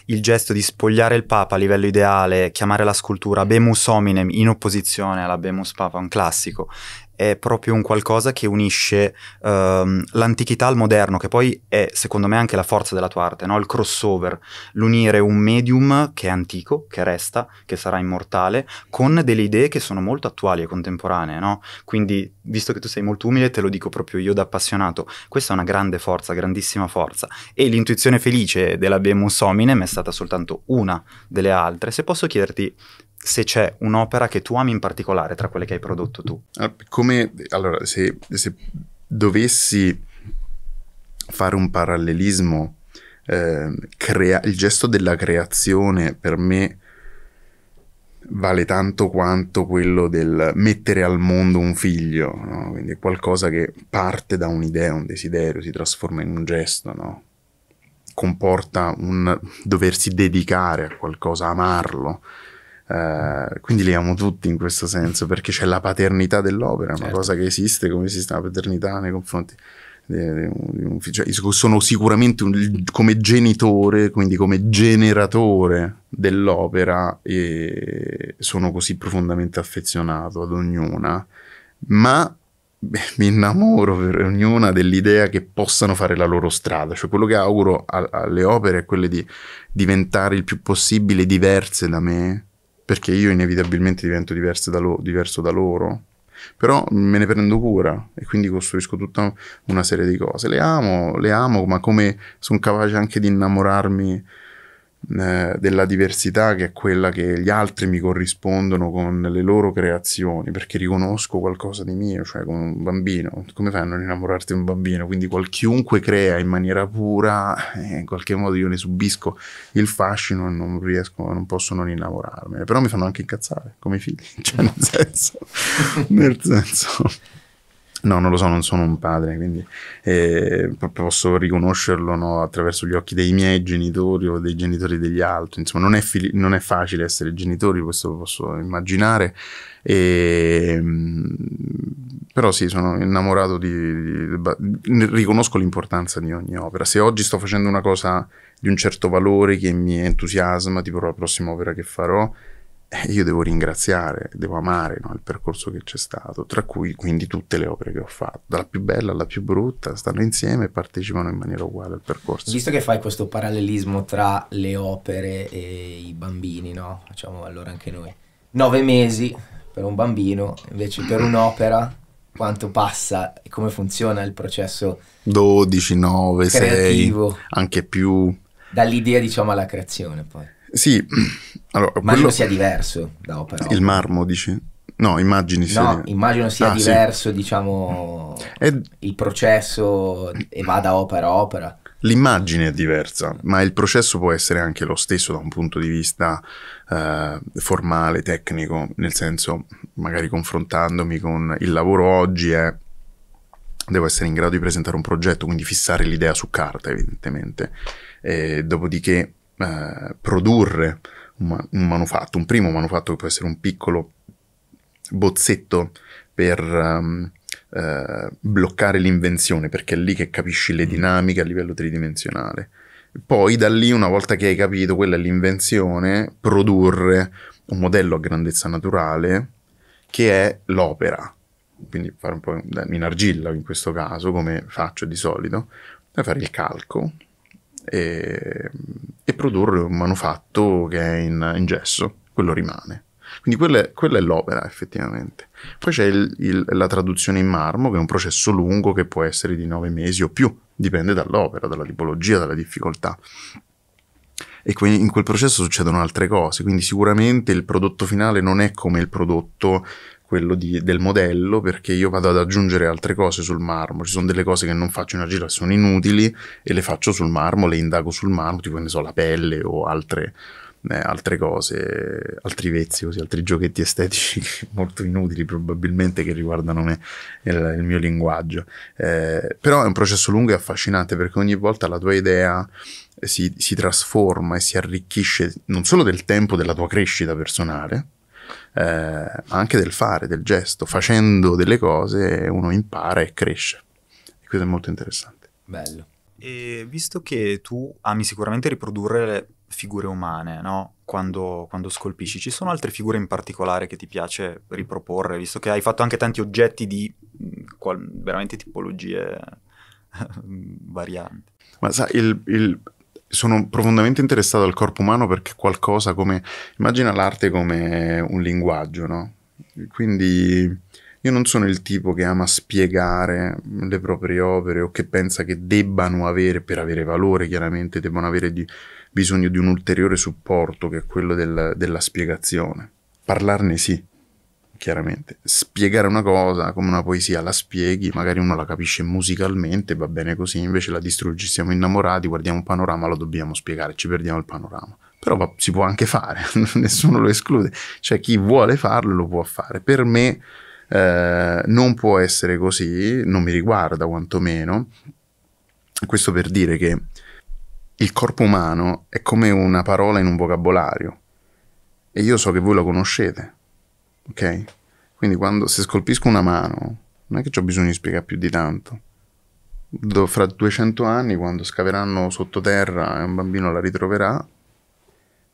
[SPEAKER 2] il gesto di spogliare il Papa a livello ideale, chiamare la scultura Bemus hominem in opposizione alla Bemus Papa, un classico, è proprio un qualcosa che unisce um, l'antichità al moderno, che poi è secondo me anche la forza della tua arte, no? il crossover, l'unire un medium che è antico, che resta, che sarà immortale, con delle idee che sono molto attuali e contemporanee. No? Quindi, visto che tu sei molto umile, te lo dico proprio io da appassionato, questa è una grande forza, grandissima forza. E l'intuizione felice della Bemus mi è stata soltanto una delle altre. Se posso chiederti se c'è un'opera che tu ami in particolare tra quelle che hai prodotto tu.
[SPEAKER 1] Ah, come, allora, se, se dovessi fare un parallelismo, eh, crea- il gesto della creazione per me vale tanto quanto quello del mettere al mondo un figlio, no? quindi è qualcosa che parte da un'idea, un desiderio, si trasforma in un gesto, no? comporta un doversi dedicare a qualcosa, amarlo, eh, quindi li amo tutti in questo senso perché c'è la paternità dell'opera, certo. una cosa che esiste come esiste la paternità nei confronti di, di un figlio. Cioè, sono sicuramente un, come genitore, quindi come generatore dell'opera, e sono così profondamente affezionato ad ognuna, ma mi innamoro per ognuna dell'idea che possano fare la loro strada, cioè quello che auguro a, alle opere è quello di diventare il più possibile diverse da me perché io inevitabilmente divento diverso da, lo- diverso da loro però me ne prendo cura e quindi costruisco tutta una serie di cose. Le amo, le amo, ma come sono capace anche di innamorarmi eh, della diversità che è quella che gli altri mi corrispondono con le loro creazioni, perché riconosco qualcosa di mio, cioè come un bambino, come fai a non innamorarti di un bambino? Quindi qualchiunque crea in maniera pura, eh, in qualche modo io ne subisco il fascino e non riesco, non posso non innamorarmi però mi fanno anche incazzare come i figli, *laughs* cioè nel senso, nel senso. No, non lo so, non sono un padre, quindi eh, posso riconoscerlo no, attraverso gli occhi dei miei genitori o dei genitori degli altri. Insomma, non è, fili- non è facile essere genitori, questo lo posso immaginare. E, ehm, però sì, sono innamorato di, di, di, riconosco l'importanza di ogni opera. Se oggi sto facendo una cosa di un certo valore che mi entusiasma, tipo la prossima opera che farò, eh, io devo ringraziare, devo amare no, il percorso che c'è stato, tra cui quindi tutte le opere che ho fatto, dalla più bella alla più brutta, stanno insieme e partecipano in maniera uguale al percorso. Visto che
[SPEAKER 3] fai questo parallelismo tra le opere e i bambini, no? Facciamo allora anche noi. Nove mesi per un bambino, invece per un'opera quanto passa e come funziona il processo
[SPEAKER 1] 12, 9, creativo, 6, anche più.
[SPEAKER 3] Dall'idea diciamo alla creazione poi.
[SPEAKER 1] Sì, *clears throat* Allora, immagino quello... sia
[SPEAKER 3] diverso da opera. Il
[SPEAKER 1] marmo, dici? No, immagini sia. No, immagino sia ah, diverso,
[SPEAKER 3] sì. diciamo, è... il processo e vada opera a opera.
[SPEAKER 1] L'immagine è diversa, ma il processo può essere anche lo stesso da un punto di vista eh, formale, tecnico, nel senso, magari confrontandomi con il lavoro oggi è devo essere in grado di presentare un progetto, quindi fissare l'idea su carta, evidentemente. E dopodiché eh, produrre un, un manufatto, un primo manufatto che può essere un piccolo bozzetto per um, eh, bloccare l'invenzione, perché è lì che capisci le mm. dinamiche a livello tridimensionale. Poi da lì, una volta che hai capito quella è l'invenzione, produrre un modello a grandezza naturale che è l'opera. Quindi fare un po' in argilla in questo caso, come faccio di solito, e fare il calco, e, e produrre un manufatto che è in, in gesso, quello rimane. Quindi quella è, quella è, l'opera effettivamente. Poi c'è il, il, la traduzione in marmo, che è un processo lungo che può essere di nove mesi o più, dipende dall'opera, dalla tipologia, dalla difficoltà. E quindi in quel processo succedono altre cose, quindi sicuramente il prodotto finale non è come il prodotto quello di, del modello perché io vado ad aggiungere altre cose sul marmo, ci sono delle cose che non faccio in agile che sono inutili e le faccio sul marmo, le indago sul marmo, tipo ne so la pelle o altre, eh, altre cose, altri vezzi, così, altri giochetti estetici *laughs* molto inutili probabilmente che riguardano me il, il, mio linguaggio. Eh, però è un processo lungo e affascinante perché ogni volta la tua idea... Si, si trasforma e si arricchisce non solo del tempo della tua crescita personale, eh, anche del fare, del gesto, facendo delle cose uno impara e cresce. E questo è molto interessante.
[SPEAKER 2] Bello. E visto che tu ami sicuramente riprodurre le figure umane, no? quando, quando, scolpisci, ci sono altre figure in particolare che ti piace riproporre, visto che hai fatto anche tanti oggetti di mm, qual- veramente tipologie *laughs* mm, varianti?
[SPEAKER 1] Ma sai, il, il sono profondamente interessato al corpo umano perché qualcosa come... Immagina l'arte come un linguaggio, no? Quindi io non sono il tipo che ama spiegare le proprie opere o che pensa che debbano avere, per avere valore chiaramente, debbano avere di, bisogno di un ulteriore supporto che è quello del, della spiegazione. Parlarne sì, chiaramente spiegare una cosa come una poesia la spieghi, magari uno la capisce musicalmente, va bene così, invece la distruggi, siamo innamorati, guardiamo un panorama, lo dobbiamo spiegare, ci perdiamo il panorama. Però va, si può anche fare, *laughs* nessuno lo esclude, cioè chi vuole farlo lo può fare. Per me eh, non può essere così, non mi riguarda quantomeno. Questo per dire che il corpo umano è come una parola in un vocabolario e io so che voi lo conoscete, Ok? Quindi quando, se scolpisco una mano, non è che ho bisogno di spiegare più di tanto. Do, fra 200 anni, quando scaveranno sottoterra e un bambino la ritroverà,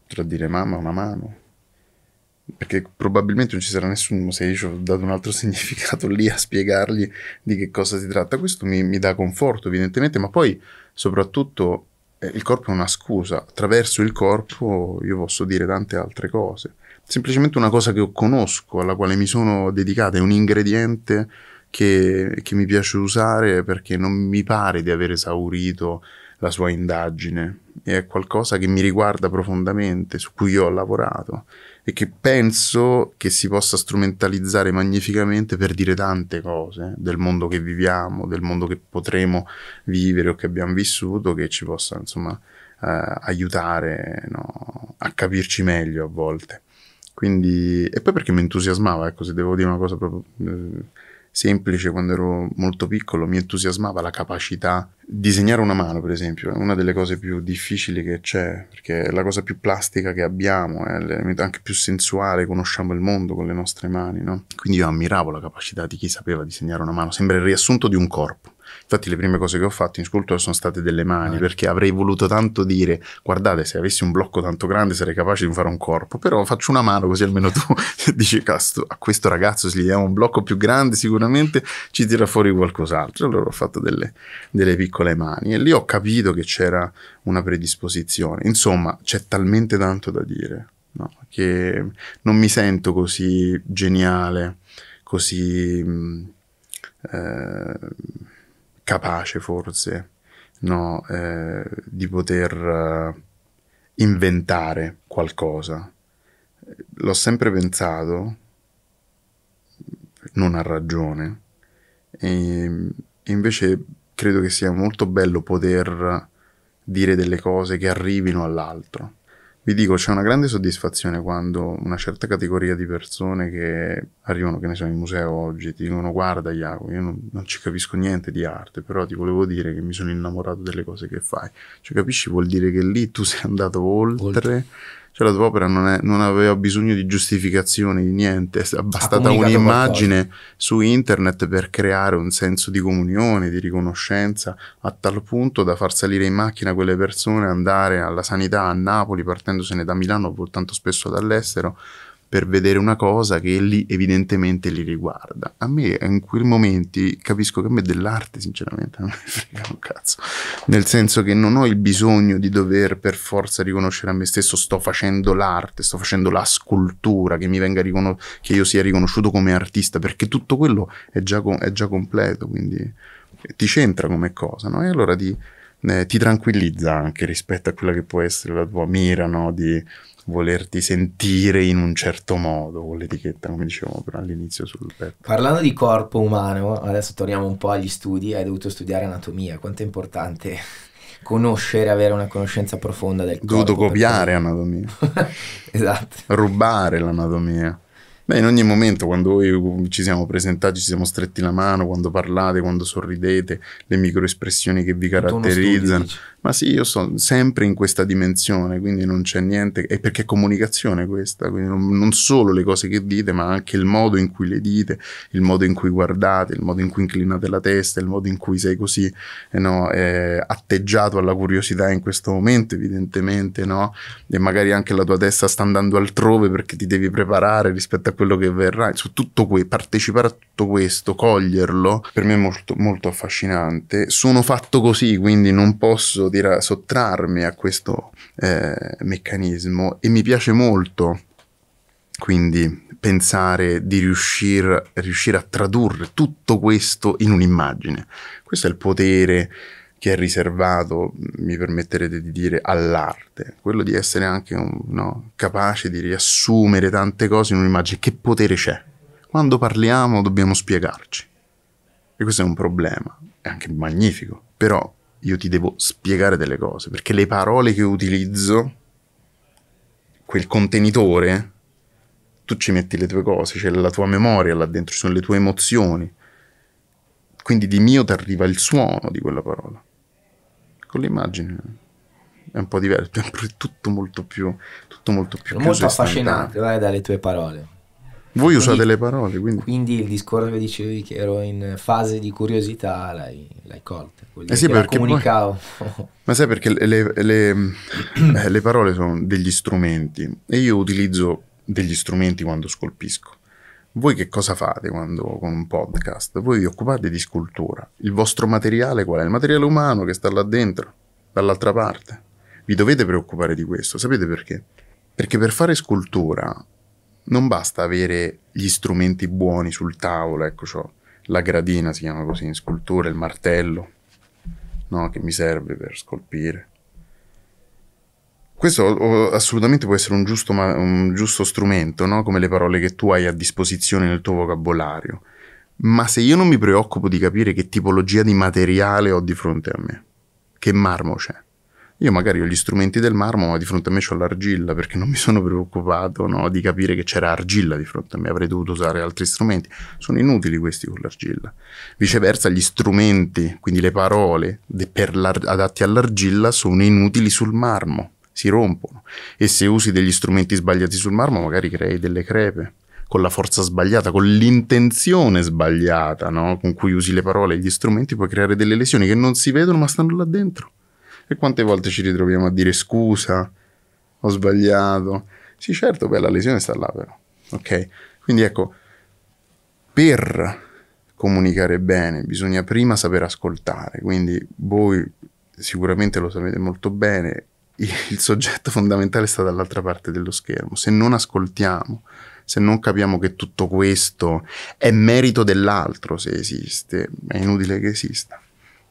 [SPEAKER 1] potrà dire mamma una mano. Perché probabilmente non ci sarà nessuno se io ci ho dato un altro *laughs* significato lì a spiegargli di che cosa si tratta. Questo mi, mi dà conforto, evidentemente, ma poi soprattutto eh, il corpo è una scusa. Attraverso il corpo io posso dire tante altre cose semplicemente una cosa che conosco, alla quale mi sono dedicata, è un ingrediente che, che mi piace usare perché non mi pare di aver esaurito la sua indagine, è qualcosa che mi riguarda profondamente, su cui io ho lavorato e che penso che si possa strumentalizzare magnificamente per dire tante cose del mondo che viviamo, del mondo che potremo vivere o che abbiamo vissuto, che ci possa insomma eh, aiutare no, a capirci meglio a volte. Quindi, e poi perché mi entusiasmava, ecco, se devo dire una cosa proprio eh, semplice, quando ero molto piccolo mi entusiasmava la capacità di disegnare una mano, per esempio, è una delle cose più difficili che c'è, perché è la cosa più plastica che abbiamo, è l'elemento anche più sensuale, conosciamo il mondo con le nostre mani, no? Quindi io ammiravo la capacità di chi sapeva disegnare una mano, sembra il riassunto di un corpo Infatti le prime cose che ho fatto in scultura sono state delle mani, ah, perché avrei voluto tanto dire, guardate, se avessi un blocco tanto grande sarei capace di fare un corpo, però faccio una mano così almeno tu *laughs* dici, cazzo, a questo ragazzo se gli diamo un blocco più grande sicuramente ci tira fuori qualcos'altro. Allora ho fatto delle, delle piccole mani e lì ho capito che c'era una predisposizione. Insomma, c'è talmente tanto da dire, no? che non mi sento così geniale, così... Mm, eh, capace forse no, eh, di poter eh, inventare qualcosa. L'ho sempre pensato, non ha ragione, e invece credo che sia molto bello poter dire delle cose che arrivino all'altro vi dico, c'è una grande soddisfazione quando una certa categoria di persone che arrivano, che ne so, in museo oggi, ti dicono guarda Iaco, io non, non, ci capisco niente di arte, però ti volevo dire che mi sono innamorato delle cose che fai. Cioè, capisci? Vuol dire che lì tu sei andato oltre. oltre cioè la tua opera non, è, non aveva bisogno di giustificazioni, di niente, è bastata un'immagine qualcosa. su internet per creare un senso di comunione, di riconoscenza, a tal punto da far salire in macchina quelle persone, andare alla sanità a Napoli, partendosene da Milano, voltando spesso dall'estero, per vedere una cosa che lì evidentemente li riguarda. A me in quei momenti capisco che a me dell'arte sinceramente non mi frega un cazzo, nel senso che non ho il bisogno di dover per forza riconoscere a me stesso sto facendo l'arte, sto facendo la scultura, che, mi venga riconos- che io sia riconosciuto come artista, perché tutto quello è già, com- è già completo, quindi eh, ti centra come cosa, no? E allora ti, eh, ti tranquillizza anche rispetto a quella che può essere la tua mira, no? Di, volerti sentire in un certo modo con l'etichetta, come dicevamo all'inizio sul petto.
[SPEAKER 3] Parlando di corpo umano, adesso torniamo un po' agli studi, hai dovuto studiare anatomia, quanto è importante *laughs* conoscere, avere una conoscenza profonda del corpo. Dovuto copiare
[SPEAKER 1] perché... anatomia. *laughs* esatto. Rubare l'anatomia. Beh, in ogni momento, quando uh, ci siamo presentati, ci siamo stretti la mano, quando parlate, quando sorridete, le microespressioni che vi caratterizzano. Studio, Ma sì, io sono sempre in questa dimensione, quindi non c'è niente. E perché è comunicazione questa, quindi non, non, solo le cose che dite, ma anche il modo in cui le dite, il modo in cui guardate, il modo in cui inclinate la testa, il modo in cui sei così eh no, eh, atteggiato alla curiosità in questo momento, evidentemente, no? E magari anche la tua testa sta andando altrove perché ti devi preparare rispetto a quello che verrà, su tutto que- partecipare a tutto questo, coglierlo, per me è molto, molto affascinante. Sono fatto così, quindi non posso dire, sottrarmi a questo eh, meccanismo e mi piace molto. Quindi pensare di riuscire, riuscire a tradurre tutto questo in un'immagine. Questo è il potere che è riservato, mm, mi permetterete di dire, all'arte, quello di essere anche un, no, capace di riassumere tante cose in un'immagine. Che potere c'è? Quando parliamo dobbiamo spiegarci. E questo è un problema, è anche magnifico, però io ti devo spiegare delle cose, perché le parole che utilizzo, quel contenitore, tu ci metti le tue cose, c'è la tua memoria là dentro, ci sono le tue emozioni. Quindi di mio ti arriva il suono di quella parola con l'immagine è un po' diverso, è tutto molto più, tutto molto più molto affascinante
[SPEAKER 3] dai, dalle tue parole.
[SPEAKER 1] Voi quindi, usate le parole, quindi.
[SPEAKER 3] Quindi il discorso che dicevi che ero in fase di curiosità l'hai, l'hai colta. Eh sì, perché comunicavo. Poi, *laughs*
[SPEAKER 1] ma sai perché le, le, le, eh, le parole sono degli strumenti e io utilizzo degli strumenti quando scolpisco. Voi che cosa fate quando con un podcast? Voi vi occupate di scultura. Il vostro materiale qual è? Il materiale umano che sta là dentro, dall'altra parte. Vi dovete preoccupare di questo, sapete perché? Perché per fare scultura non basta avere gli strumenti buoni sul tavolo, ecco ciò. La gradina si chiama così in scultura, il martello, no, che mi serve per scolpire questo oh, oh, assolutamente può essere un giusto, un giusto strumento, no? come le parole che tu hai a disposizione nel tuo vocabolario. Ma se io non mi preoccupo di capire che tipologia di materiale ho di fronte a me, che marmo c'è, io magari ho gli strumenti del marmo, ma di fronte a me ho l'argilla perché non mi sono preoccupato no, di capire che c'era argilla di fronte a me, avrei dovuto usare altri strumenti. Sono inutili questi con l'argilla. Viceversa, gli strumenti, quindi le parole de- adatti all'argilla, sono inutili sul marmo si rompono e se usi degli strumenti sbagliati sul marmo magari crei delle crepe con la forza sbagliata, con l'intenzione sbagliata, no? con cui usi le parole e gli strumenti puoi creare delle lesioni che non si vedono ma stanno là dentro. E quante volte ci ritroviamo a dire scusa, ho sbagliato. Sì, certo, beh, la lesione sta là però. Ok? Quindi ecco, per comunicare bene bisogna prima saper ascoltare, quindi voi sicuramente lo sapete molto bene, il soggetto fondamentale sta dall'altra parte dello schermo. Se non ascoltiamo, se non capiamo che tutto questo è merito dell'altro, se esiste, è inutile che esista.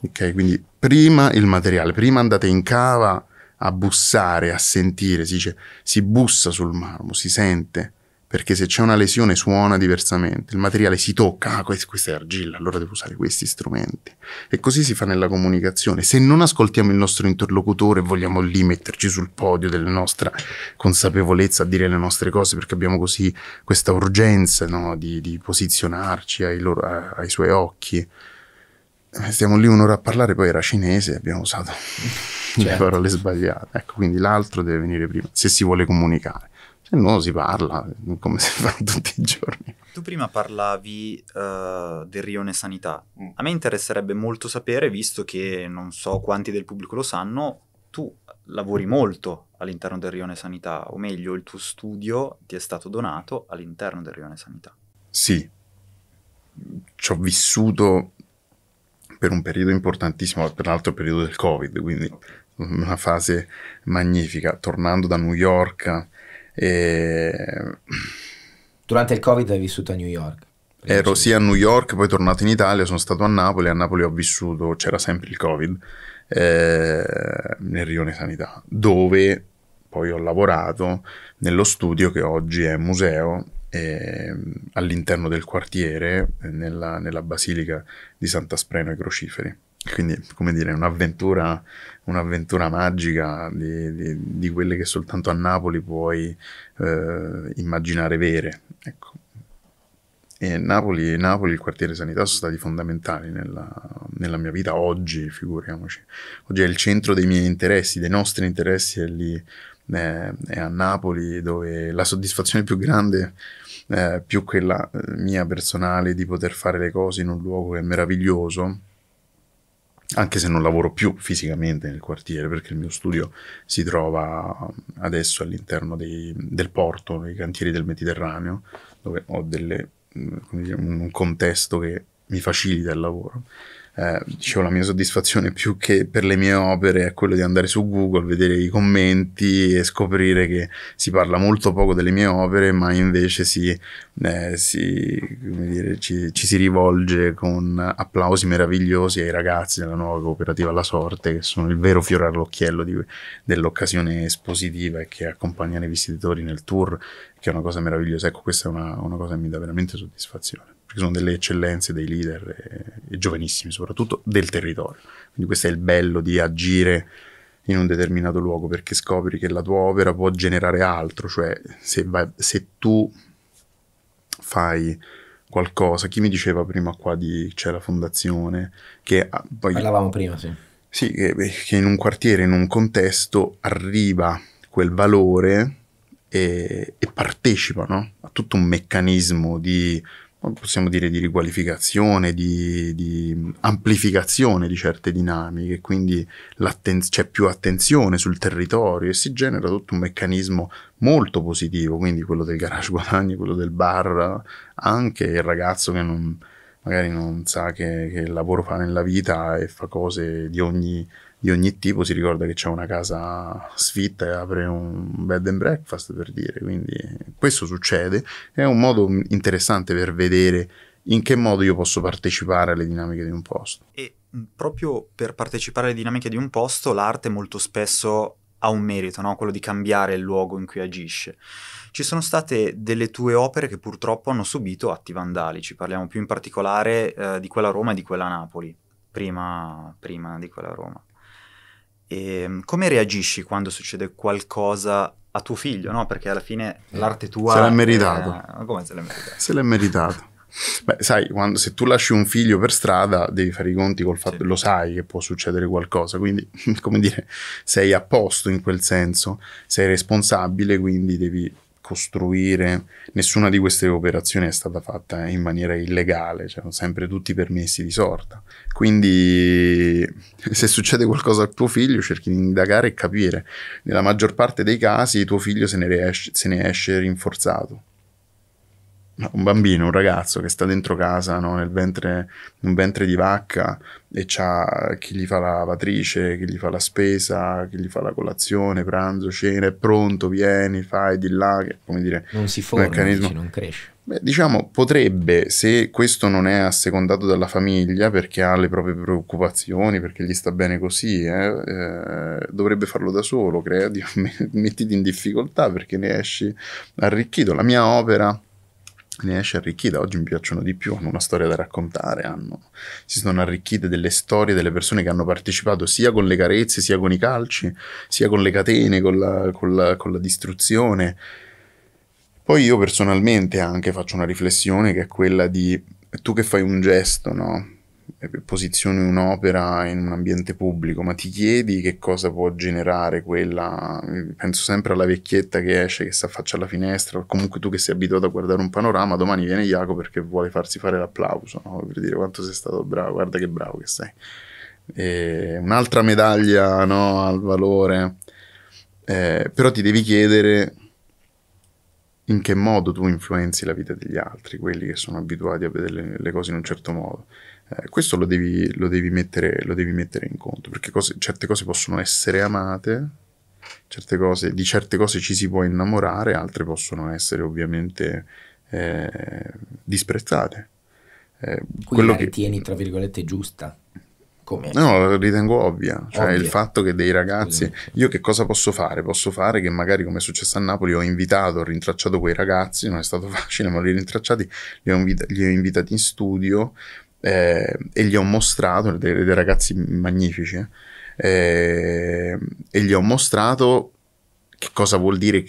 [SPEAKER 1] Ok, quindi prima il materiale, prima andate in cava a bussare, a sentire, si dice, si bussa sul marmo, si sente, perché se c'è una lesione suona diversamente, il materiale si tocca, ah questa è argilla, allora devo usare questi strumenti. E così si fa nella comunicazione. Se non ascoltiamo il nostro interlocutore e vogliamo lì metterci sul podio della nostra consapevolezza a dire le nostre cose perché abbiamo così questa urgenza no, di, di, posizionarci ai, loro, ai suoi occhi, eh, stiamo lì un'ora a parlare, poi era cinese e abbiamo usato *laughs* certo. le parole sbagliate. Ecco, quindi l'altro deve venire prima, se si vuole comunicare. Se eh, no si parla, come si *laughs* fa tutti i giorni.
[SPEAKER 2] Tu prima parlavi uh, del rione sanità. Mm. A me interesserebbe molto sapere, visto che non so quanti del pubblico lo sanno, tu lavori molto all'interno del rione sanità, o meglio, il tuo studio ti è stato donato all'interno del rione sanità.
[SPEAKER 1] Sì, ci ho vissuto per un periodo importantissimo, per l'altro periodo del Covid, quindi una fase magnifica, tornando da New York e... Durante il Covid hai vissuto a New York? Ero ecco. sia a New York, poi tornato in Italia, sono stato a Napoli, a Napoli ho vissuto, c'era sempre il Covid, eh, nel rione Sanità, dove poi ho lavorato nello studio che oggi è museo eh, all'interno del quartiere, nella, nella basilica di Santa Spreno ai Crociferi. Quindi, come dire, un'avventura un'avventura magica di, di, di, quelle che soltanto a Napoli puoi eh, immaginare vere. Ecco. E Napoli, Napoli, il quartiere sanità sono stati fondamentali nella, nella, mia vita oggi, figuriamoci. Oggi è il centro dei miei interessi, dei nostri interessi, è lì, eh, è a Napoli dove la soddisfazione più grande, eh, più quella eh, mia personale di poter fare le cose in un luogo che è meraviglioso, anche se non lavoro più fisicamente nel quartiere, perché il mio studio si trova adesso all'interno dei, del porto, nei cantieri del Mediterraneo, dove ho delle, mm, dire, un contesto che mi facilita il lavoro eh, dicevo la mia soddisfazione più che per le mie opere è quello di andare su Google, vedere i commenti e scoprire che si parla molto poco delle mie opere, ma invece si, eh, si, dire, ci, ci, si rivolge con applausi meravigliosi ai ragazzi della nuova cooperativa La Sorte, che sono il vero fiore all'occhiello di, dell'occasione espositiva e che accompagnano i visitatori nel tour, che è una cosa meravigliosa. Ecco, questa è una, una cosa che mi dà veramente soddisfazione perché sono delle eccellenze, dei leader e, eh, e giovanissimi soprattutto del territorio. Quindi questo è il bello di agire in un determinato luogo perché scopri che la tua opera può generare altro, cioè se, vai, se tu fai qualcosa, chi mi diceva prima qua di c'è la fondazione che ah, poi... Parlavamo prima, sì. Sì, che, che in un quartiere, in un contesto arriva quel valore e, e partecipano a tutto un meccanismo di possiamo dire di riqualificazione, di, di amplificazione di certe dinamiche, quindi c'è più attenzione sul territorio e si genera tutto un meccanismo molto positivo, quindi quello del garage *laughs* guadagni, quello del bar, anche il ragazzo che non, magari non sa che, che lavoro fa nella vita e fa cose di ogni di ogni tipo si ricorda che c'è una casa sfitta e apre un bed and breakfast per dire quindi questo succede è un modo interessante per vedere in che modo io posso partecipare alle dinamiche di un posto e
[SPEAKER 2] proprio per partecipare alle dinamiche di un posto l'arte molto spesso ha un merito, no? quello di cambiare il luogo in cui agisce. Ci sono state delle tue opere che purtroppo hanno subito atti vandalici, parliamo più in particolare eh, di quella a Roma e di quella a Napoli, prima, prima di quella a Roma. E ehm, come reagisci quando succede qualcosa a tuo figlio? No? Perché alla fine l'arte tua... Se l'è meritato. È... Eh, come se l'è meritato? Se l'è
[SPEAKER 1] meritato. Beh, sai, quando, se tu lasci un figlio per strada, devi fare i conti col fatto che sì. lo sai che può succedere qualcosa, quindi, *laughs* come dire, sei a posto in quel senso, sei responsabile, quindi devi costruire, nessuna di queste operazioni è stata fatta in maniera illegale, c'erano sempre tutti i permessi di sorta. Quindi se succede qualcosa al tuo figlio cerchi di indagare e capire. Nella maggior parte dei casi tuo figlio se ne, riesce, se ne esce rinforzato un bambino, un ragazzo che sta dentro casa, no? nel ventre, un ventre di vacca e c'ha chi gli fa la lavatrice, chi gli fa la spesa, chi gli fa la colazione, pranzo, cena, è pronto, vieni, fai di là, che, come dire... Non si forma, dici, non cresce. Beh, diciamo, potrebbe, se questo non è assecondato dalla famiglia perché ha le proprie preoccupazioni, perché gli sta bene così, eh, eh, dovrebbe farlo da solo, crea, *laughs* mettiti in difficoltà perché ne esci arricchito. La mia opera ne esce arricchita. Oggi mi piacciono di più, hanno una storia da raccontare, hanno, si sono arricchite delle storie delle persone che hanno partecipato sia con le carezze, sia con i calci, sia con le catene, con la, con la, con la distruzione. Poi io personalmente anche faccio una riflessione che è quella di tu che fai un gesto, no? Eh, posizioni un'opera in un ambiente pubblico, ma ti chiedi che cosa può generare quella. Mm, penso sempre alla vecchietta che esce, che si affaccia alla finestra, o comunque tu che sei abituato a guardare un panorama, domani viene Iaco perché vuole farsi fare l'applauso, no? per dire quanto sei stato bravo, guarda che bravo che sei. E un'altra medaglia no, al valore, eh, però ti devi chiedere in che modo tu influenzi la vita degli altri, quelli che sono abituati a vedere le, le cose in un certo modo. Eh, questo lo devi, lo, devi mettere, lo devi, mettere, in conto, perché cose, certe cose possono essere amate, certe cose, di certe cose ci si può innamorare, altre possono essere ovviamente eh, disprezzate. Eh, quello che tieni,
[SPEAKER 3] tra virgolette, giusta. Come? No,
[SPEAKER 1] lo ritengo ovvia, cioè ovvia. il fatto che dei ragazzi, io che cosa posso fare? Posso fare che magari come è successo a Napoli ho invitato, ho rintracciato quei ragazzi, non è stato *laughs* facile, ma li ho rintracciati, li ho, invita- li ho invitati in studio, eh, e gli ho mostrato, dei, dei ragazzi magnifici, eh, eh, e gli ho mostrato che cosa vuol dire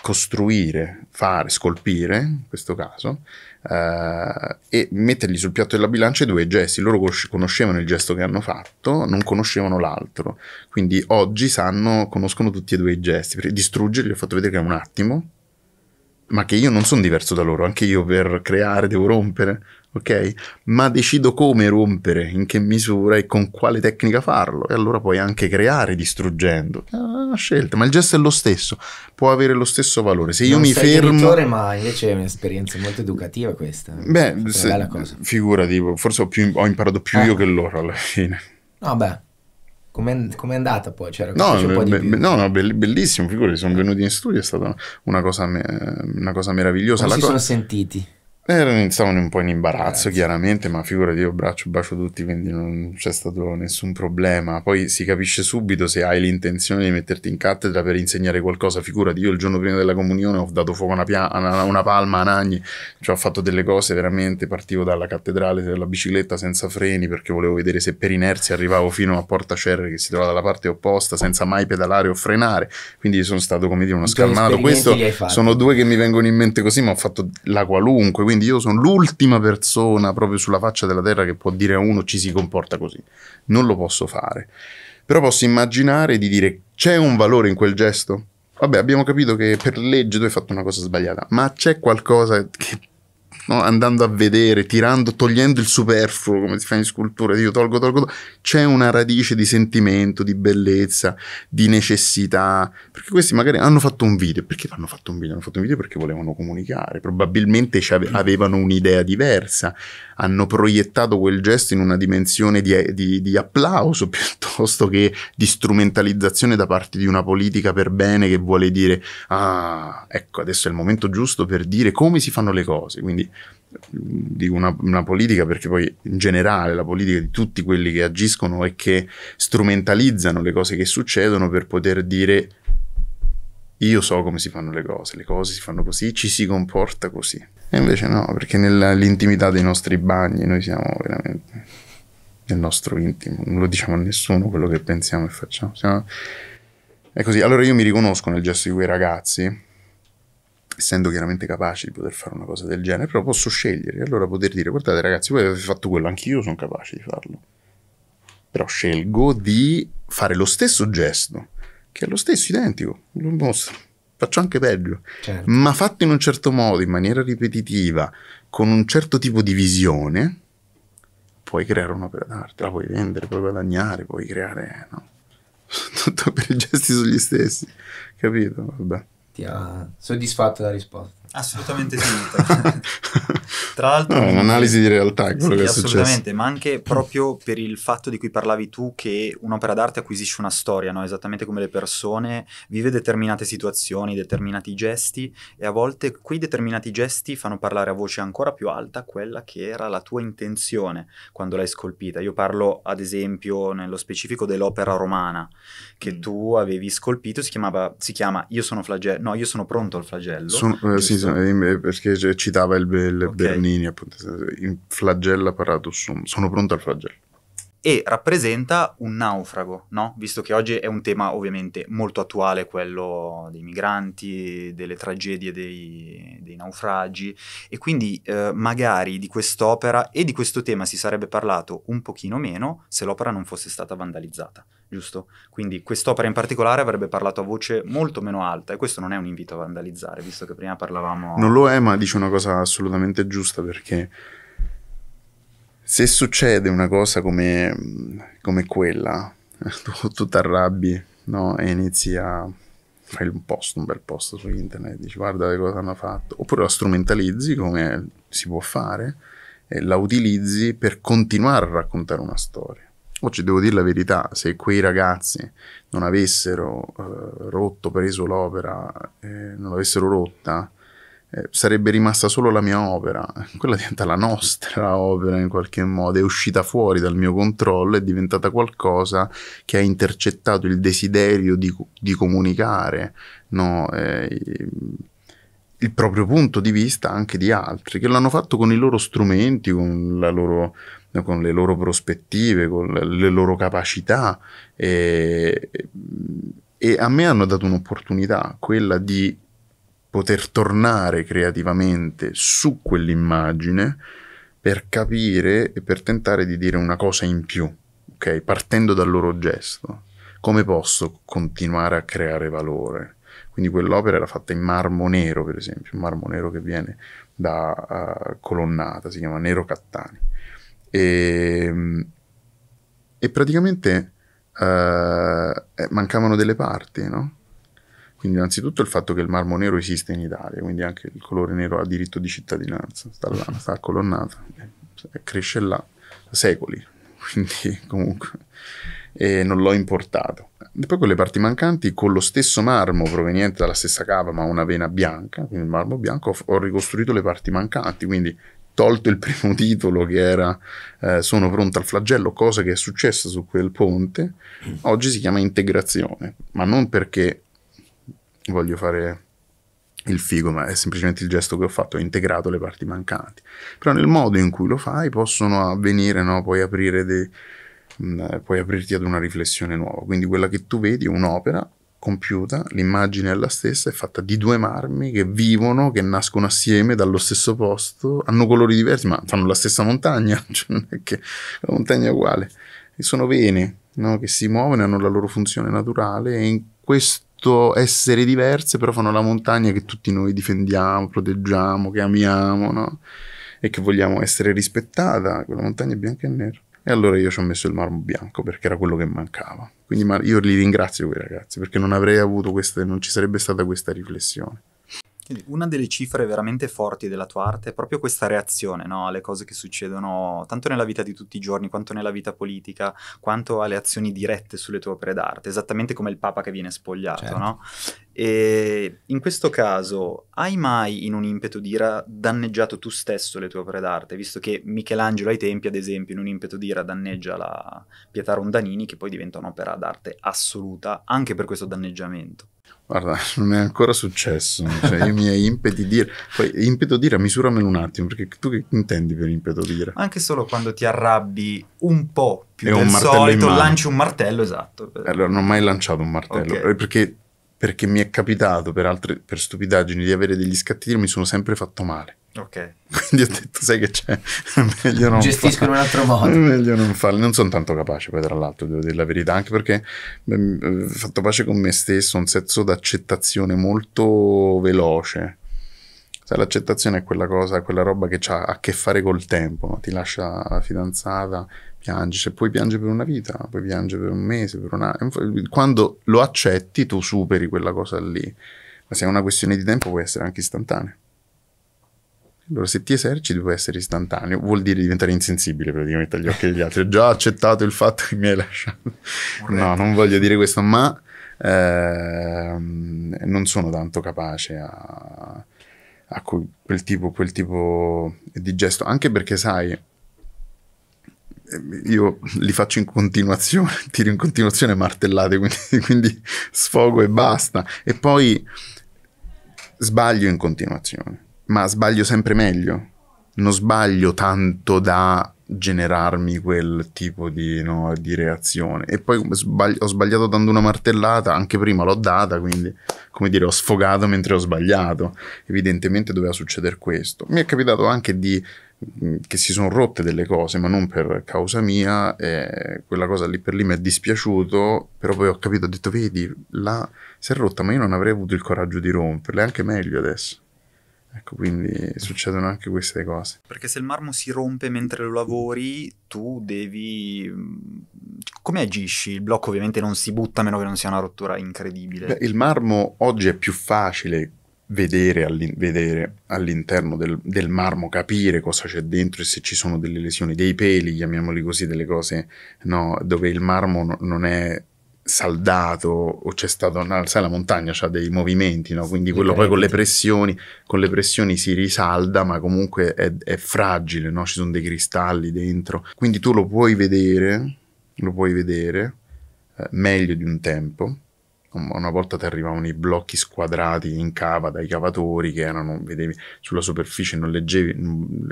[SPEAKER 1] costruire, fare, scolpire, in questo caso, eh, e mettergli sul piatto della bilancia due gesti. Loro conoscevano il gesto che hanno fatto, non conoscevano l'altro. Quindi oggi sanno, conoscono tutti e due i gesti. Per distruggerli ho fatto vedere che è un attimo, ma che io non sono diverso da loro, anche io per creare devo rompere ok? Ma decido come rompere, in che misura e con quale tecnica farlo. E allora puoi anche creare distruggendo. È una scelta, ma il gesto è lo stesso, può avere lo stesso valore. Se io non mi fermo. Genitore,
[SPEAKER 3] ma invece è un'esperienza molto educativa questa. Beh, se,
[SPEAKER 1] figurati, forse ho, più, ho imparato più eh. io che loro alla fine.
[SPEAKER 3] No, beh. Com'è, com'è andata poi? C'era cioè, no, be, di
[SPEAKER 1] più, no, no, bellissimo, figurati, sono venuti in studio, è stata una cosa, me, una cosa meravigliosa. Come la si co- sono sentiti? Erano, stavano un po' in imbarazzo, eh, chiaramente, ma figurati, io braccio bacio tutti, quindi non c'è stato nessun problema. Poi si capisce subito se hai l'intenzione di metterti in cattedra per insegnare qualcosa. Figurati, io il giorno prima della comunione ho dato fuoco a una, pia- una, una palma a Nagni, cioè ho fatto delle cose veramente, partivo dalla cattedrale della bicicletta senza freni perché volevo vedere se per inerzia arrivavo fino a Porta Cerre che si trova dalla parte opposta senza mai pedalare o frenare. Quindi sono stato, come dire, uno scalmato. Questo sono due che mi vengono in mente così, ma ho fatto la qualunque, quindi quindi io sono l'ultima persona proprio sulla faccia della terra che può dire a uno ci si comporta così. Non lo posso fare. Però posso immaginare di dire c'è un valore in quel gesto? Vabbè, abbiamo capito che per legge tu hai fatto una cosa sbagliata, ma c'è qualcosa che no? andando a vedere, tirando, togliendo il superfluo, come si fa in scultura, io tolgo, tolgo, tolgo, c'è una radice di sentimento, di bellezza, di necessità, perché questi magari hanno fatto un video, perché hanno fatto un video? Hanno fatto un video perché volevano comunicare, probabilmente mm. avevano un'idea diversa, hanno proiettato quel gesto in una dimensione di, di, di applauso *laughs* piuttosto che di strumentalizzazione da parte di una politica per bene che vuole dire, ah, ecco, adesso è il momento giusto per dire come si fanno le cose, quindi dico una, una, politica perché poi in generale la politica di tutti quelli che agiscono e che strumentalizzano le cose che succedono per poter dire io so come si fanno le cose, le cose si fanno così, ci si comporta così. E invece no, perché nell'intimità dei nostri bagni noi siamo veramente nel nostro intimo, non lo diciamo a nessuno quello che pensiamo e facciamo. Siamo... È così, allora io mi riconosco nel gesto di quei ragazzi essendo chiaramente capace di poter fare una cosa del genere, però posso scegliere, allora poter dire guardate ragazzi, voi avete fatto quello, anch'io sono capace di farlo, però scelgo di fare lo stesso gesto, che è lo stesso identico, lo mostro, faccio anche peggio, certo. ma fatto in un certo modo, in maniera ripetitiva, con un certo tipo di visione, puoi creare un'opera d'arte, la puoi vendere, puoi guadagnare, puoi creare... No? *laughs* Tutto per i gesti sugli stessi, capito? Vabbè
[SPEAKER 2] ti ha soddisfatto la risposta? Assolutamente finita. *laughs* Tra l'altro... No, un'analisi di realtà, è quello sì, che è successo. Assolutamente, ma anche proprio per il fatto di cui parlavi tu che un'opera d'arte acquisisce una storia, no? esattamente come le persone, vive determinate situazioni, determinati gesti e a volte quei determinati gesti fanno parlare a voce ancora più alta quella che era la tua intenzione quando l'hai scolpita. Io parlo ad esempio nello specifico dell'opera romana che mm. tu avevi scolpito, si, chiamava, si chiama Io sono flagello, no, io sono pronto al flagello. Sono,
[SPEAKER 1] eh, sì, sì, perché citava il, il okay. Bernini, appunto, in flagella paradossum, sono pronto al flagello.
[SPEAKER 2] E rappresenta un naufrago, no? Visto che oggi è un tema ovviamente molto attuale, quello dei migranti, delle tragedie, dei, dei naufragi, e quindi eh, magari di quest'opera e di questo tema si sarebbe parlato un pochino meno se l'opera non fosse stata vandalizzata giusto? Quindi quest'opera in particolare avrebbe parlato a voce molto meno alta e questo non è un invito a vandalizzare, visto che prima parlavamo... Non
[SPEAKER 1] lo è, ma dice una cosa assolutamente giusta perché se succede una cosa come, come quella, *laughs* tu, tu ti arrabbi no? e inizi a fare un post, un bel post su internet, dici guarda cosa hanno fatto, oppure la strumentalizzi come si può fare, e la utilizzi per continuare a raccontare una storia. Oggi devo dire la verità, se quei ragazzi non avessero eh, rotto, preso l'opera, eh, non l'avessero rotta, eh, sarebbe rimasta solo la mia opera. *laughs* Quella diventa la nostra opera in qualche modo, è uscita fuori dal mio controllo, è diventata qualcosa che ha intercettato il desiderio di, di comunicare. No? Eh, il proprio punto di vista anche di altri, che l'hanno fatto con i loro strumenti, con la loro con le loro prospettive, con le loro capacità e, e a me hanno dato un'opportunità, quella di poter tornare creativamente su quell'immagine per capire e per tentare di dire una cosa in più, ok? Partendo dal loro gesto. Come posso continuare a creare valore? Quindi quell'opera era fatta in marmo nero, per esempio, un marmo nero che viene da uh, Colonnata, si chiama Nero Cattani e, ehm, e praticamente uh, mancavano delle parti, no? Quindi innanzitutto il fatto che il marmo nero esiste in Italia, quindi anche il colore nero ha diritto di cittadinanza, sta là, sta accolonnata, eh, cresce là da secoli, *laughs* quindi comunque e non l'ho importato. E poi le parti mancanti con lo stesso marmo proveniente dalla stessa cava, ma una vena bianca, quindi il marmo bianco, ho, ho ricostruito le parti mancanti, quindi tolto il primo titolo che era eh, Sono pronto al flagello, cosa che è successa su quel ponte, oggi si chiama integrazione, ma non perché voglio fare il figo, ma è semplicemente il gesto che ho fatto, ho integrato le parti mancanti. Però nel modo in cui lo fai possono avvenire, no? puoi, aprire de... mh, puoi aprirti ad una riflessione nuova. Quindi quella che tu vedi è un'opera compiuta, l'immagine è la stessa, è fatta di due marmi che vivono, che nascono assieme dallo stesso posto, hanno colori diversi, ma fanno la stessa montagna, *laughs* cioè non è che la montagna è uguale. E sono vene no? che si muovono, hanno la loro funzione naturale e in questo essere diverse però fanno la montagna che tutti noi difendiamo, proteggiamo, che amiamo no? e che vogliamo essere rispettata, quella montagna è bianca e nera. E allora io ci ho messo il marmo bianco perché era quello che mancava. Quindi io li ringrazio quei ragazzi perché non avrei avuto questa, non ci sarebbe stata questa riflessione
[SPEAKER 2] una delle cifre veramente forti della tua arte è proprio questa reazione no? alle cose che succedono tanto nella vita di tutti i giorni, quanto nella vita politica, quanto alle azioni dirette sulle tue opere d'arte, esattamente come il Papa che viene spogliato. Certo. No? E in questo caso, hai mai in un impeto di ira danneggiato tu stesso le tue opere d'arte? Visto che Michelangelo ai tempi, ad esempio, in un impeto di ira danneggia la Pietà Rondanini, che poi diventa un'opera d'arte assoluta anche per questo danneggiamento.
[SPEAKER 1] Guarda, *laughs* non è ancora successo, cioè *laughs* i miei impeti d'ira, poi impeto d'ira misuramelo un attimo, perché tu che intendi per impeto d'ira?
[SPEAKER 2] Anche solo quando ti arrabbi un po' più e del solito, lanci un martello, esatto.
[SPEAKER 1] Allora, non ho mai lanciato un martello, okay. Eh, perché, perché, mi è capitato per, altre, per stupidaggini di avere degli scattini, mi sono sempre fatto male.
[SPEAKER 2] Ok. *laughs*
[SPEAKER 1] Quindi ho detto, sai che c'è, *laughs* meglio non Gestiscono in un altro modo. *laughs* Meglio non farlo. Non sono tanto capace, poi tra l'altro, devo dire la verità, anche perché mm, ho eh, fatto pace con me stesso, un senso d'accettazione molto veloce. l'accettazione è quella cosa, quella roba che ha a che fare col tempo, no? ti lascia la fidanzata, piangi, cioè puoi piangere per una vita, poi piange per un mese, per un anno. Quando lo accetti tu superi quella cosa lì, ma se è una questione di tempo può essere anche istantanea. Allora, se ti eserciti puoi essere istantaneo, vuol dire diventare insensibile praticamente agli occhi degli altri. Ho già accettato il fatto che mi hai lasciato. No, non voglio dire questo, ma ehm, non sono tanto capace a, a quel, tipo, quel tipo di gesto, anche perché sai, ehm, io li faccio in continuazione, *laughs* tiro in continuazione martellate, quindi, *laughs* quindi sfogo e basta. E poi sbaglio in continuazione ma sbaglio sempre meglio. Non sbaglio tanto da generarmi quel tipo di, no, di reazione. E poi sbagli- ho sbagliato dando una martellata, anche prima l'ho data, quindi come dire, ho sfogato mentre ho sbagliato. Evidentemente doveva succedere questo. Mi è capitato anche di mm, che si sono rotte delle cose, ma non per causa mia, eh, quella cosa lì per lì mi è dispiaciuto, però poi ho capito, ho detto, vedi, la si è rotta, ma io non avrei avuto il coraggio di romperla, è anche meglio adesso. Ecco, quindi succedono anche queste cose. Perché se il
[SPEAKER 2] marmo si rompe mentre lo lavori, tu devi... Come agisci? Il blocco ovviamente non si butta a meno che non sia una rottura incredibile. Beh, il marmo
[SPEAKER 1] oggi è più facile vedere, all'in- vedere all'interno del, del, marmo, capire cosa c'è dentro e se ci sono delle lesioni, dei peli, chiamiamoli così, delle cose no, dove il marmo no, non è saldato o c'è stato, una, sai la montagna ha dei movimenti, no? quindi quello poi con le, pressioni, con le pressioni si risalda ma comunque è, è fragile, no? ci sono dei cristalli dentro, quindi tu lo puoi vedere, lo puoi vedere eh, meglio di un tempo una volta ti arrivavano i blocchi squadrati in cava dai cavatori che erano, vedevi, sulla superficie non leggevi,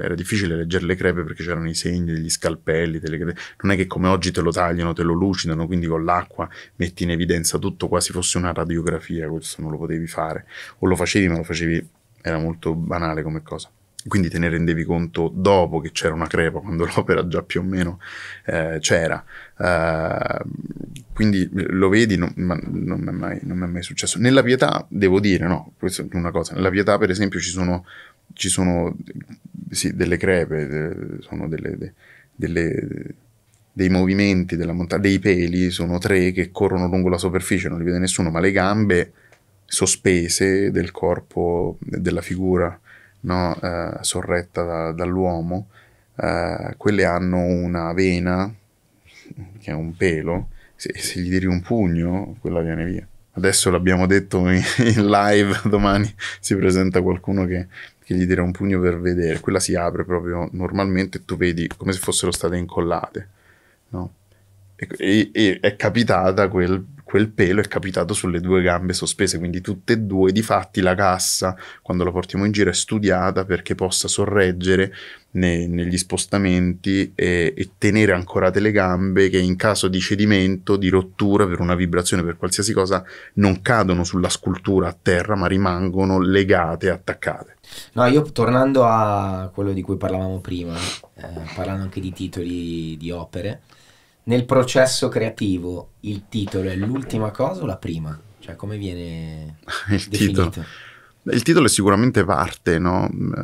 [SPEAKER 1] era difficile leggere le crepe perché c'erano i segni degli scalpelli, delle, non è che come oggi te lo tagliano, te lo lucidano, quindi con l'acqua metti in evidenza tutto quasi fosse una radiografia, questo non lo potevi fare, o lo facevi ma lo facevi, era molto banale come cosa quindi te ne rendevi conto dopo che c'era una crepa, quando *laughs* l'opera già più o meno eh, c'era. Uh, quindi lo vedi, non, ma non mi, mai, non mi è mai successo. Nella pietà, devo dire, no, questa è una cosa, nella pietà per esempio ci sono ci sono sì, delle crepe, sono delle, de, delle, dei movimenti della montagna, dei peli, sono tre che corrono lungo la superficie, non li vede nessuno, ma le gambe sospese del corpo, della figura no, eh, sorretta da, dall'uomo, eh, quelle hanno una vena, che è un pelo, se, se gli tiri un pugno, quella viene via. Adesso l'abbiamo detto in, in live, *laughs* domani si presenta qualcuno che, che gli tira un pugno per vedere. Quella si apre proprio normalmente e tu vedi come se fossero state incollate. No? E, e, e è capitata quel quel pelo è capitato sulle due gambe sospese, quindi tutte e due. di Difatti la cassa, quando la portiamo in giro, è studiata perché possa sorreggere ne, negli spostamenti e, e, tenere ancorate le gambe che in caso di cedimento, di rottura per una vibrazione, per qualsiasi cosa, non cadono sulla scultura a terra ma rimangono legate, attaccate.
[SPEAKER 3] No, io tornando a quello di cui parlavamo prima, eh, parlando anche di titoli di opere, nel processo creativo il titolo è l'ultima cosa o la prima? Cioè come viene
[SPEAKER 1] *laughs* il definito? titolo? Il titolo è sicuramente parte, no? Mm,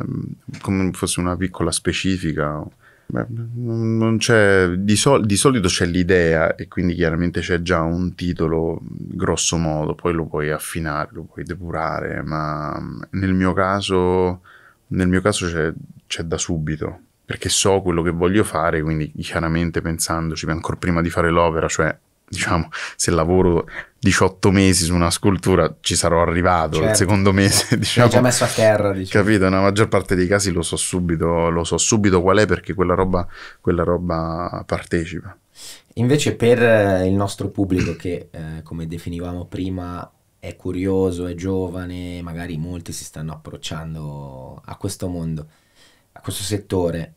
[SPEAKER 1] come fosse una piccola specifica. Di, sol di, solito c'è l'idea e quindi chiaramente c'è già un titolo grosso modo, poi lo puoi affinare, lo puoi depurare, ma mm, nel mio caso, nel mio caso c'è da subito, perché so quello che voglio fare, quindi chiaramente pensandoci ancora prima di fare l'opera, cioè diciamo, se lavoro 18 mesi su una scultura ci sarò arrivato certo. il secondo mese, diciamo. L'hai già messo a terra, diciamo. Capito? Nella maggior parte dei casi lo so subito, lo so subito qual è perché quella roba, quella roba partecipa.
[SPEAKER 3] Invece per eh, il nostro pubblico che, eh, come definivamo prima, è curioso, è giovane, magari molti si stanno approcciando a questo mondo questo settore,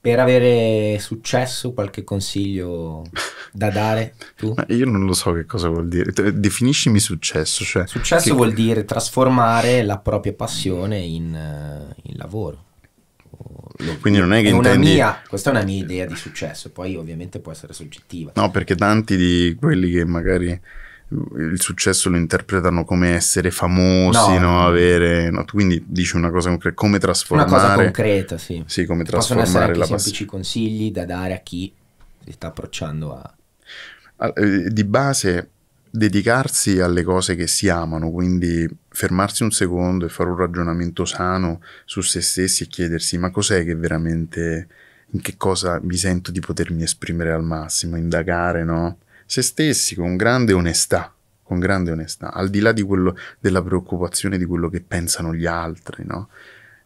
[SPEAKER 3] per avere successo qualche consiglio da dare
[SPEAKER 1] tu? Ma io non lo so che cosa vuol dire, definiscimi successo. Cioè successo che... vuol dire
[SPEAKER 3] trasformare la propria passione in, eh, in lavoro.
[SPEAKER 1] Quindi non è che è intendi... mia,
[SPEAKER 3] questa è una mia idea di successo, poi ovviamente può essere soggettiva.
[SPEAKER 1] No, perché tanti di quelli che magari il successo lo interpretano come essere famosi, no. no? Avere, no? Quindi dici una cosa concreta, come trasformare... Una cosa concreta, sì. Sì, come trasformare Possono essere la passione. semplici
[SPEAKER 3] consigli da dare a chi si sta approcciando a...
[SPEAKER 1] Eh, di base, dedicarsi alle cose che si amano, quindi fermarsi un secondo e fare un ragionamento sano su se stessi e chiedersi ma cos'è che veramente... In che cosa mi sento di potermi esprimere al massimo, indagare, no? se stessi con grande onestà, con grande onestà, al di là di quello, della preoccupazione di quello che pensano gli altri, no?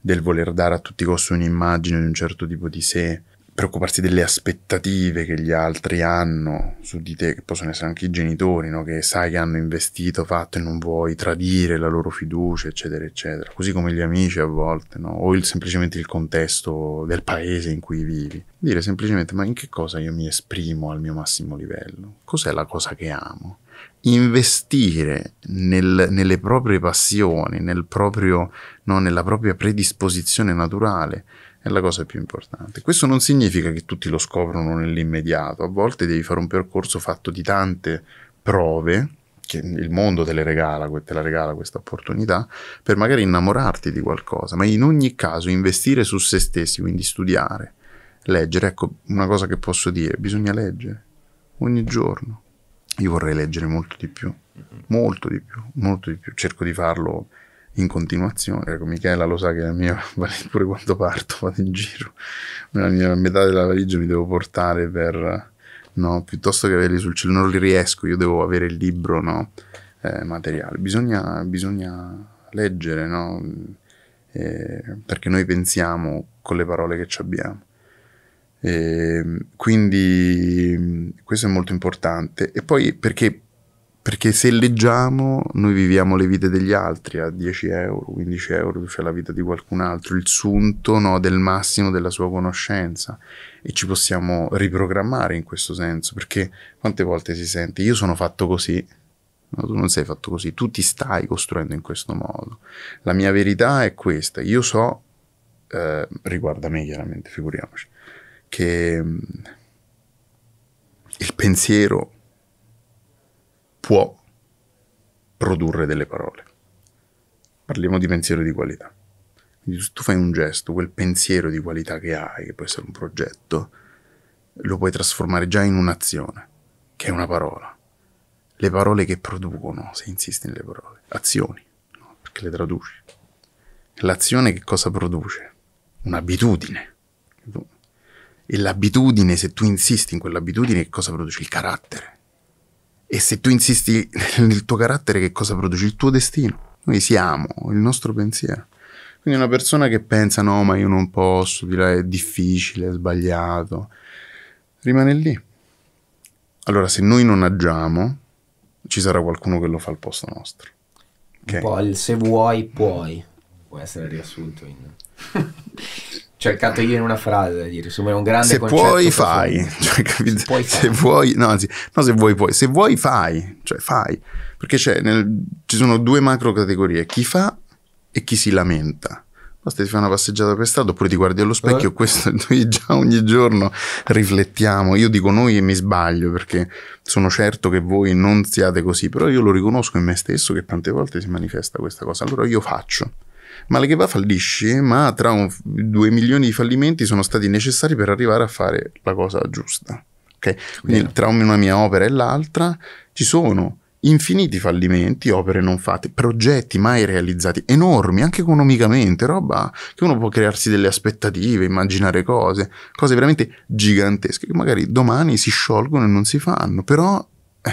[SPEAKER 1] del voler dare a tutti i costi un'immagine di un certo tipo di sé, preoccuparsi delle aspettative che gli altri hanno su di te, che possono essere anche i genitori, no? che sai che hanno investito, fatto e non vuoi tradire la loro fiducia, eccetera, eccetera. Così come gli amici a volte, no? o il, semplicemente il contesto del paese in cui vivi. Dire semplicemente ma in che cosa io mi esprimo al mio massimo livello? Cos'è la cosa che amo? investire nel, nelle proprie passioni, nel proprio, no, nella propria predisposizione naturale è la cosa più importante. Questo non significa che tutti lo scoprono nell'immediato, a volte devi fare un percorso fatto di tante prove che il mondo te le regala, te la regala questa opportunità, per magari innamorarti di qualcosa, ma in ogni caso investire su se stessi, quindi studiare, leggere, ecco una cosa che posso dire, bisogna leggere ogni giorno. Io vorrei leggere molto di più, molto di più, molto di più, cerco di farlo in continuazione. Ecco, Michela lo sa che la mia *laughs* valigia, pure quando parto, vado in giro, la mia metà della valigia mi devo portare per, no, piuttosto che averli sul cellulare, non li riesco, io devo avere il libro, no, eh, materiale. Bisogna, bisogna leggere, no? Eh, perché noi pensiamo con le parole che ci abbiamo. Eh, quindi questo è molto importante. E poi perché perché se leggiamo, noi viviamo le vite degli altri a 10 euro, 15 euro, cioè la vita di qualcun altro, il sunto no, del massimo della sua conoscenza. E ci possiamo riprogrammare in questo senso, perché quante volte si sente io sono fatto così, No, tu non sei fatto così, tu ti stai costruendo in questo modo. La mia verità è questa, io so, eh, riguarda me chiaramente, figuriamoci, che mm, il pensiero può produrre delle parole. Parliamo di pensiero di qualità. Quindi tu fai un gesto, quel pensiero di qualità che hai, che può essere un progetto, lo puoi trasformare già in un'azione, che è una parola. Le parole che producono, se insisti nelle parole, azioni, no? perché le traduci. L'azione che cosa produce? Un'abitudine. E l'abitudine, se tu insisti in quell'abitudine, che cosa produce? Il carattere e se tu insisti *laughs* nel tuo carattere, che cosa produci? Il tuo destino. Noi siamo il nostro pensiero. Quindi una persona che pensa no, ma io non posso, di è difficile, è sbagliato, rimane lì. Allora, se noi non agiamo, ci sarà qualcuno che lo fa al posto nostro. Okay? Un
[SPEAKER 3] il se vuoi, puoi. Può essere riassunto in... *laughs* cercate io in una frase di riassumere un grande se puoi fai
[SPEAKER 1] *laughs* cioè, capito? Puoi se fare. vuoi no anzi no se vuoi puoi se vuoi fai cioè fai perché nel, ci sono due macro categorie chi fa e chi si lamenta basta ti fai una passeggiata per strada oppure ti guardi allo specchio eh. questo *laughs* noi già ogni giorno riflettiamo io dico noi e mi sbaglio perché sono certo che voi non siate così però io lo riconosco in me stesso che tante volte si manifesta questa cosa allora io faccio ma la kebab fallisce, ma tra un, due milioni di fallimenti sono stati necessari per arrivare a fare la cosa giusta. Okay? Quindi yeah. tra una mia opera e l'altra ci sono infiniti fallimenti, opere non fatte, progetti mai realizzati, enormi anche economicamente, roba che uno può crearsi delle aspettative, immaginare cose, cose veramente gigantesche che magari domani si sciolgono e non si fanno, però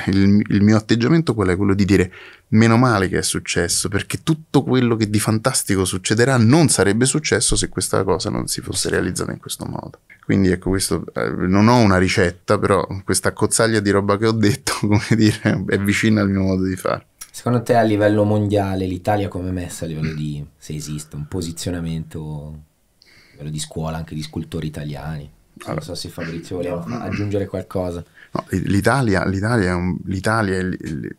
[SPEAKER 1] il, il, mio atteggiamento qual è? Quello di dire meno male che è successo, perché tutto quello che di fantastico succederà non sarebbe successo se questa cosa non si fosse realizzata in questo modo. Quindi ecco, questo, eh, non ho una ricetta, però questa cozzaglia di roba che ho detto, *laughs* come dire, è vicina al mio modo di fare.
[SPEAKER 3] Secondo te a livello mondiale l'Italia come è messa a livello di, se esiste, un posizionamento a livello di scuola anche di scultori italiani? Allora. Non so se Fabrizio voleva
[SPEAKER 1] aggiungere qualcosa. No, L'Italia, l'Italia, è, un, l'Italia è il, il,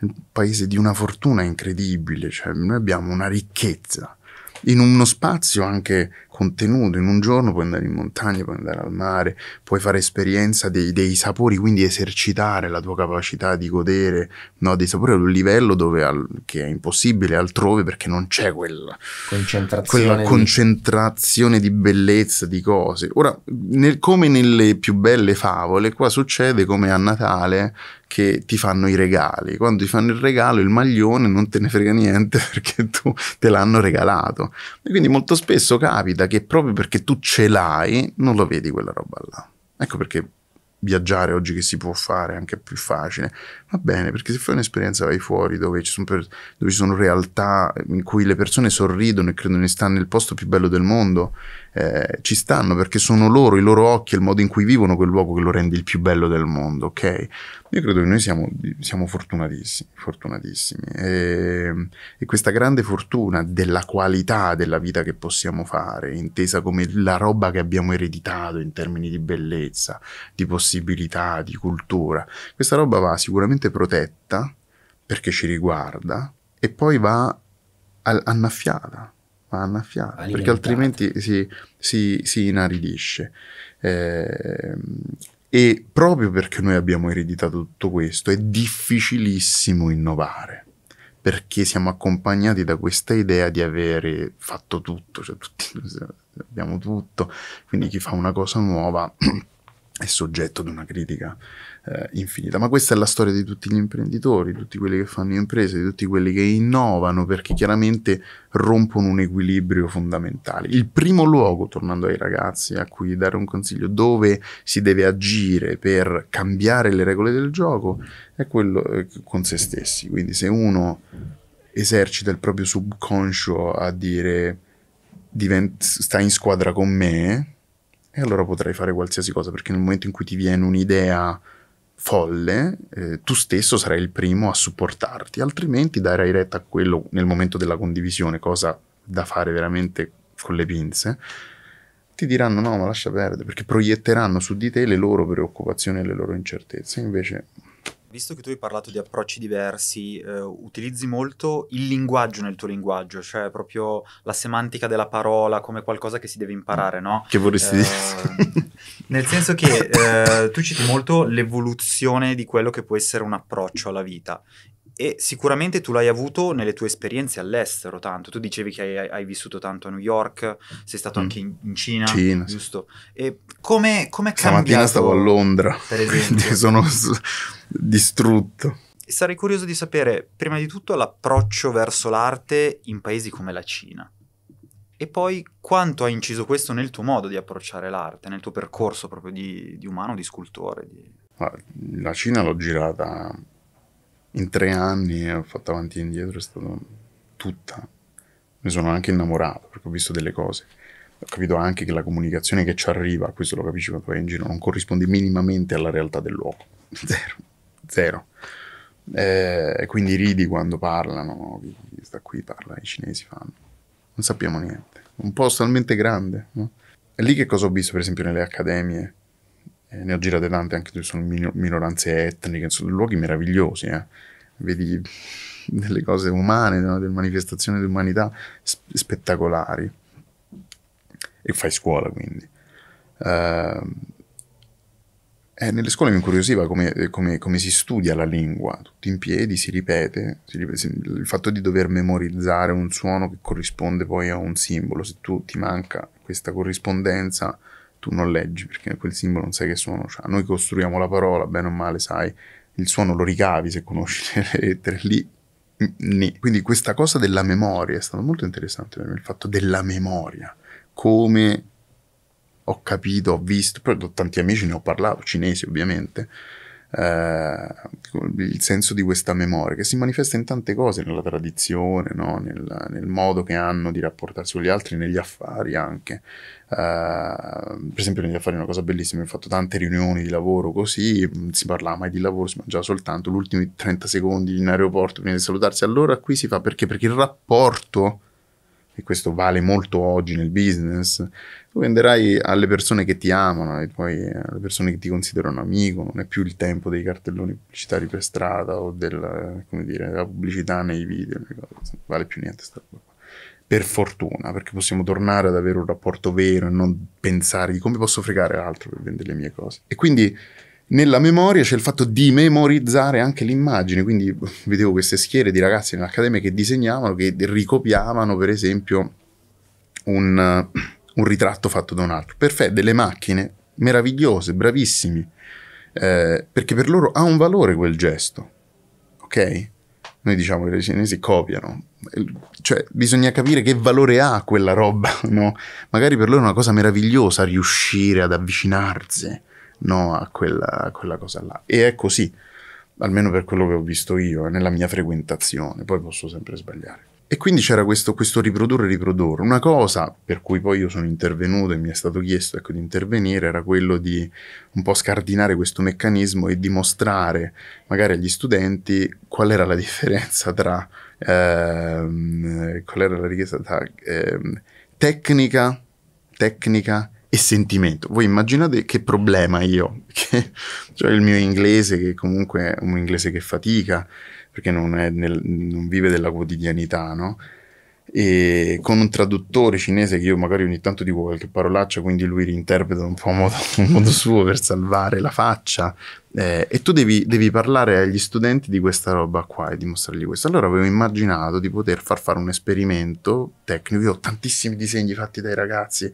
[SPEAKER 1] il, paese di una fortuna incredibile, cioè noi abbiamo una ricchezza in uno spazio anche contenuto. In un giorno puoi andare in montagna, puoi andare al mare, puoi fare esperienza dei, dei sapori, quindi esercitare la tua capacità di godere no, dei sapori ad un livello dove al, che è impossibile altrove perché non c'è quella concentrazione, quella concentrazione di... di... bellezza, di cose. Ora, nel, come nelle più belle favole, qua succede come a Natale che ti fanno i regali. Quando ti fanno il regalo, il maglione non te ne frega niente *laughs* perché tu te l'hanno regalato. E quindi molto spesso capita che proprio perché tu ce l'hai non lo vedi quella roba là. Ecco perché viaggiare oggi che si può fare è anche più facile, va bene, perché se fai un'esperienza vai fuori dove ci, per, dove ci, sono realtà in cui le persone sorridono e credono di stare nel posto più bello del mondo, eh, ci stanno perché sono loro, i loro occhi e il modo in cui vivono quel luogo che lo rende il più bello del mondo, ok? Io credo che noi siamo, siamo fortunatissimi, fortunatissimi e, ehm, e questa grande fortuna della qualità della vita che possiamo fare, intesa come la roba che abbiamo ereditato in termini di bellezza, di possibilità, di cultura, questa roba va sicuramente assolutamente protetta perché ci riguarda e poi va annaffiata, va annaffiata perché altrimenti si, si, si inaridisce. Eh, e proprio perché noi abbiamo ereditato tutto questo è difficilissimo innovare perché siamo accompagnati da questa idea di avere fatto tutto, cioè tutti, *laughs* abbiamo tutto, quindi chi fa una cosa nuova *clears throat* è soggetto ad una critica eh, infinita. Ma questa è la storia di tutti gli imprenditori, di tutti quelli che fanno imprese, di tutti quelli che innovano, perché chiaramente rompono un equilibrio fondamentale. Il primo luogo, tornando ai ragazzi a cui dare un consiglio, dove si deve agire per cambiare le regole del gioco, è quello eh, con se stessi. Quindi se uno esercita il proprio subconscio a dire divent- sta in squadra con me, e allora potrai fare qualsiasi cosa, perché nel momento in cui ti viene un'idea folle, eh, tu stesso sarai il primo a supportarti, altrimenti darai retta a quello nel momento della condivisione, cosa da fare veramente con le pinze, ti diranno no, ma lascia perdere, perché proietteranno su di te le loro preoccupazioni e le loro incertezze, invece
[SPEAKER 2] Visto che tu hai parlato di approcci diversi, eh, utilizzi molto il linguaggio nel tuo linguaggio, cioè proprio la semantica della parola come qualcosa che si deve imparare, no? Che vorresti eh, dire? Nel senso che eh, tu citi molto l'evoluzione di quello che può essere un approccio alla vita e sicuramente tu l'hai avuto nelle tue esperienze all'estero tanto. Tu dicevi che hai, hai vissuto tanto a New York, sei stato mm. anche in, in, Cina, Cina, giusto? E come, è cambiato? Stamattina stavo a Londra, per esempio. sono
[SPEAKER 1] distrutto.
[SPEAKER 2] Sarei curioso di sapere, prima di tutto, l'approccio verso l'arte in paesi come la Cina. E poi quanto ha inciso questo nel tuo modo di approcciare l'arte, nel tuo percorso proprio di, di umano, di scultore? Di...
[SPEAKER 1] La Cina l'ho girata in tre anni, ho fatto avanti e indietro, è stata tutta. Ne sono anche innamorato perché ho visto delle cose. Ho capito anche che la comunicazione che ci arriva, questo lo capisci quando vai in giro, non corrisponde minimamente alla realtà del luogo. *laughs* Zero zero. Eh, quindi ridi quando parlano, chi sta qui parla, i cinesi fanno. Non sappiamo niente. Un posto talmente grande. No? È lì che cosa ho visto, per esempio, nelle accademie. Eh, ne ho girate tante, anche dove sono minoranze etniche, sono luoghi meravigliosi. Eh? Vedi delle cose umane, no? delle manifestazioni di umanità spettacolari. E fai scuola, quindi. Uh, eh, nelle scuole mi incuriosiva come, eh, come, come, si studia la lingua, tutti in piedi, si ripete, si ripete, il fatto di dover memorizzare un suono che corrisponde poi a un simbolo, se tu ti manca questa corrispondenza tu non leggi perché quel simbolo non sai che suono ha, cioè, noi costruiamo la parola, bene o male sai, il suono lo ricavi se conosci le *laughs* lettere, lì Nì. Quindi questa cosa della memoria è stata molto interessante per me, il fatto della memoria, come ho capito, ho visto, però ho tanti amici, ne ho parlato, cinesi ovviamente, eh, il senso di questa memoria che si manifesta in tante cose, nella tradizione, no? nel, nel, modo che hanno di rapportarsi con gli altri, negli affari anche. Eh, per esempio negli affari è una cosa bellissima, ho fatto tante riunioni di lavoro così, non si parlava mai di lavoro, si mangiava soltanto gli ultimi 30 secondi in aeroporto prima di salutarsi. Allora qui si fa perché? Perché il rapporto e questo vale molto oggi nel business, tu venderai alle persone che ti amano, e poi eh, alle persone che ti considerano amico, non è più il tempo dei cartelloni pubblicitari per strada o del, dire, della pubblicità nei video, non vale più niente sta roba Per fortuna, perché possiamo tornare ad avere un rapporto vero e non pensare di come posso fregare altro per vendere le mie cose. E quindi nella memoria c'è il fatto di memorizzare anche l'immagine, quindi *laughs* vedevo queste schiere di ragazzi nell'accademia che disegnavano, che ricopiavano per esempio un un ritratto fatto da un altro. Perfetto, delle macchine meravigliose, bravissimi, eh, perché per loro ha un valore quel gesto, ok? Noi diciamo che i cinesi copiano, cioè bisogna capire che valore ha quella roba, *laughs* no? Magari per loro è una cosa meravigliosa riuscire ad avvicinarsi, no, a quella, a quella cosa là. E è così, almeno per quello che ho visto io, eh, nella mia frequentazione, poi posso sempre sbagliare. E quindi c'era questo, questo riprodurre e riprodurre. Una cosa per cui poi io sono intervenuto e mi è stato chiesto ecco, di intervenire era quello di un po' scardinare questo meccanismo e dimostrare magari agli studenti qual era la differenza tra, ehm, qual era la richiesta tra ehm, tecnica, tecnica e sentimento. Voi immaginate che problema io, *laughs* che, cioè il mio inglese che comunque è un inglese che fatica, perché non, nel, non vive della quotidianità, no? e con un traduttore cinese che io magari ogni tanto dico qualche parolaccia, quindi lui reinterpreta un po' a modo, *laughs* modo, suo per salvare la faccia. Eh, e tu devi, devi, parlare agli studenti di questa roba qua e dimostrargli questo. Allora avevo immaginato di poter far fare un esperimento tecnico. Io ho tantissimi disegni fatti dai ragazzi.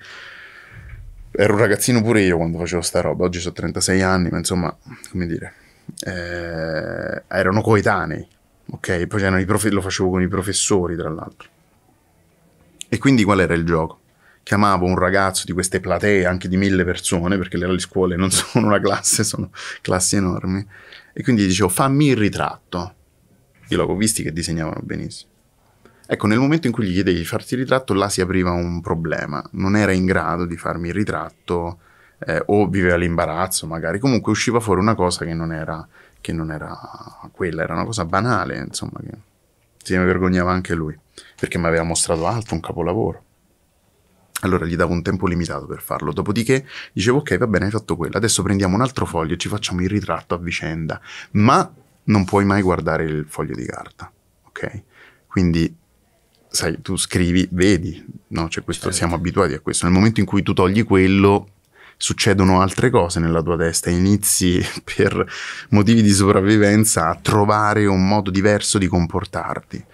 [SPEAKER 1] Ero un ragazzino pure io quando facevo sta roba, oggi ho 36 anni, ma insomma, come dire, eh, erano coetanei, ok? Poi c'erano i prof- lo facevo con i professori, tra l'altro. E quindi qual era il gioco? Chiamavo un ragazzo di queste platee, anche di mille persone, perché le scuole non *laughs* sono una classe, sono classi enormi, e quindi gli dicevo fammi il ritratto. Io I logovisti che disegnavano benissimo. Ecco, nel momento in cui gli chiedevi di farti il ritratto, là si apriva un problema. Non era in grado di farmi il ritratto eh, o viveva l'imbarazzo magari, comunque usciva fuori una cosa che non era, che non era quella, era una cosa banale, insomma, che se ne vergognava anche lui, perché mi aveva mostrato altro, un capolavoro. Allora gli davo un tempo limitato per farlo, dopodiché dicevo ok va bene hai fatto quello, adesso prendiamo un altro foglio e ci facciamo il ritratto a vicenda, ma non puoi mai guardare il foglio di carta, ok? Quindi sai, tu scrivi, vedi, no? Cioè questo, certo. siamo abituati a questo. Nel momento in cui tu togli quello, succedono altre cose nella tua testa, e inizi *laughs* per motivi di sopravvivenza a trovare un modo diverso di comportarti.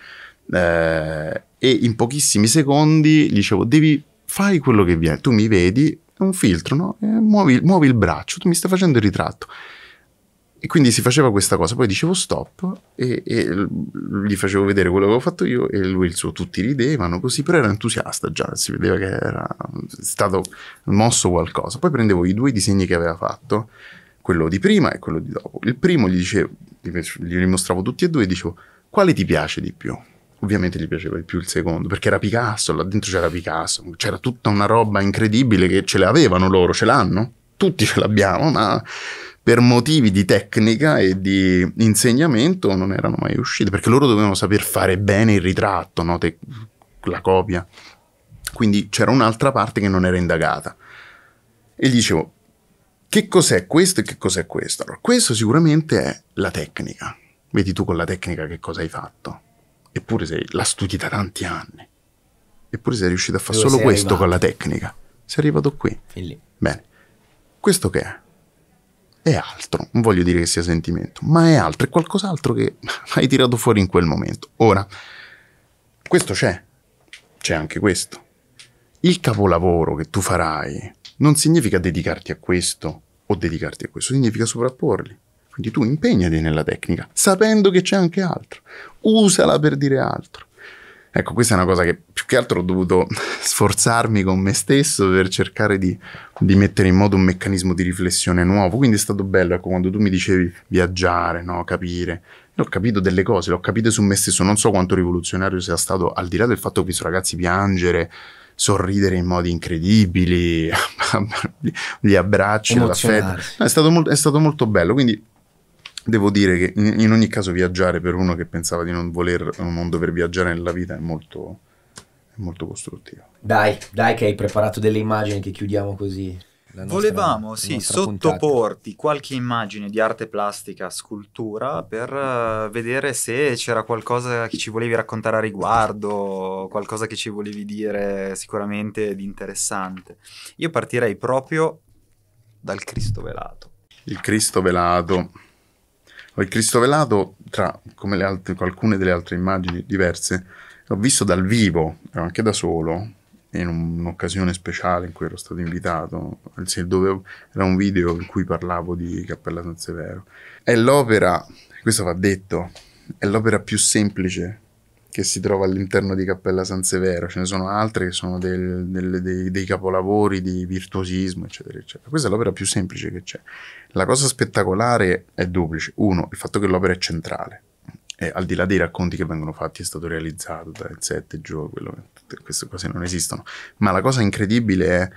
[SPEAKER 1] Eh, e in pochissimi secondi dicevo, devi fare quello che viene, tu mi vedi, è un filtro, no? eh, muovi, muovi il braccio, tu mi stai facendo il ritratto e quindi si faceva questa cosa, poi dicevo stop e, e, gli facevo vedere quello che avevo fatto io e lui il suo tutti ridevano così, però era entusiasta già, si vedeva che era stato mosso qualcosa. Poi prendevo i due disegni che aveva fatto, quello di prima e quello di dopo. Il primo gli dicevo, gli mostravo tutti e due e dicevo quale ti piace di più? ovviamente gli piaceva di più il secondo perché era Picasso, là dentro c'era Picasso, c'era tutta una roba incredibile che ce l'avevano loro, ce l'hanno, tutti ce l'abbiamo, ma per motivi di tecnica e di insegnamento non erano mai uscite, perché loro dovevano saper fare bene il ritratto, no? Te- la copia. Quindi c'era un'altra parte che non era indagata. E gli dicevo, che cos'è questo e che cos'è questo? Allora, questo sicuramente è la tecnica. Vedi tu con la tecnica che cosa hai fatto. Eppure sei, la studi da tanti anni. Eppure sei riuscito a fare solo questo arrivato. con la tecnica. Sei arrivato qui. Bene. Questo che è? è altro, non voglio dire che sia sentimento, ma è altro, è qualcos'altro che *laughs* hai tirato fuori in quel momento. Ora, questo c'è, c'è anche questo. Il capolavoro che tu farai non significa dedicarti a questo o dedicarti a questo, significa sovrapporli. Quindi tu impegnati nella tecnica, sapendo che c'è anche altro, usala per dire altro. Ecco, questa è una cosa che più che altro ho dovuto *laughs* sforzarmi con me stesso per cercare di, di mettere in moto un meccanismo di riflessione nuovo. Quindi è stato bello, ecco, quando tu mi dicevi viaggiare, no, capire. Io ho capito delle cose, l'ho capito su me stesso. Non so quanto rivoluzionario sia stato, al di là del fatto che ho visto ragazzi piangere, sorridere in modi incredibili, *laughs* gli abbracci, l'affetto. No, è, stato molto, è stato molto bello. Quindi devo dire che in, ogni caso viaggiare per uno che pensava di non voler, o non dover viaggiare nella vita è molto, molto costruttivo.
[SPEAKER 3] Dai, dai che hai preparato delle immagini che chiudiamo così. Nostra, Volevamo sì, sottoporti
[SPEAKER 2] puntata. qualche immagine di arte plastica, scultura, per eh, vedere se c'era qualcosa che ci volevi raccontare a riguardo, qualcosa che ci volevi dire sicuramente di interessante. Io partirei proprio dal Cristo velato.
[SPEAKER 1] Il Cristo velato il Cristo velato, tra come altre, alcune delle altre immagini diverse, l'ho visto dal vivo, anche da solo, in un, un'occasione speciale in cui ero stato invitato, anzi dovevo, era un video in cui parlavo di Cappella San Severo. È l'opera, questo va detto, è l'opera più semplice che si trova all'interno di Cappella San Severo, ce ne sono altre che sono del, del, dei, dei, capolavori di virtuosismo, eccetera, eccetera. Questa è l'opera più semplice che c'è. La cosa spettacolare è duplice. Uno, il fatto che l'opera è centrale. E al di là dei racconti che vengono fatti, è stato realizzato da Insetti, Gio, quello, queste cose non esistono. Ma la cosa incredibile è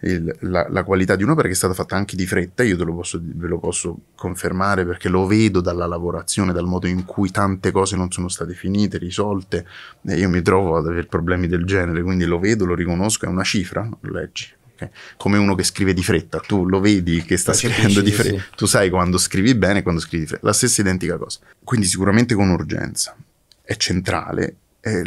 [SPEAKER 1] il, la, la, qualità di un'opera che è stata fatta anche di fretta, io lo posso, ve lo posso confermare perché lo vedo dalla lavorazione, dal modo in cui tante cose non sono state finite, risolte, e io mi trovo ad avere problemi del genere, quindi lo vedo, lo riconosco, è una cifra, lo leggi, come uno che scrive di fretta, tu lo vedi che sta scrivendo di fretta, sì. tu sai quando scrivi bene e quando scrivi di fretta, la stessa identica cosa. Quindi sicuramente con urgenza, è centrale, è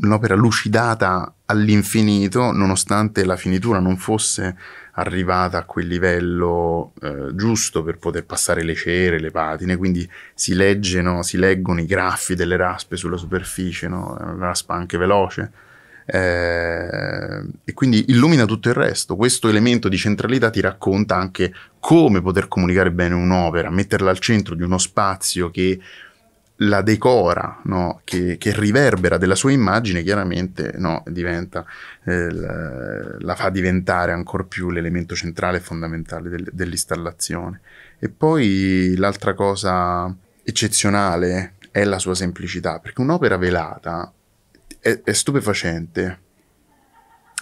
[SPEAKER 1] un'opera lucidata all'infinito, nonostante la finitura non fosse arrivata a quel livello eh, giusto per poter passare le cere, le patine, quindi si, legge, no? si leggono i graffi delle raspe sulla superficie, no? una raspa anche veloce, eh, e quindi illumina tutto il resto. Questo elemento di centralità ti racconta anche come poter comunicare bene un'opera, metterla al centro di uno spazio che la decora, no? che, che, riverbera della sua immagine, chiaramente no? diventa, eh, la, la, fa diventare ancora più l'elemento centrale e fondamentale del, dell'installazione. E poi l'altra cosa eccezionale è la sua semplicità, perché un'opera velata è, è stupefacente,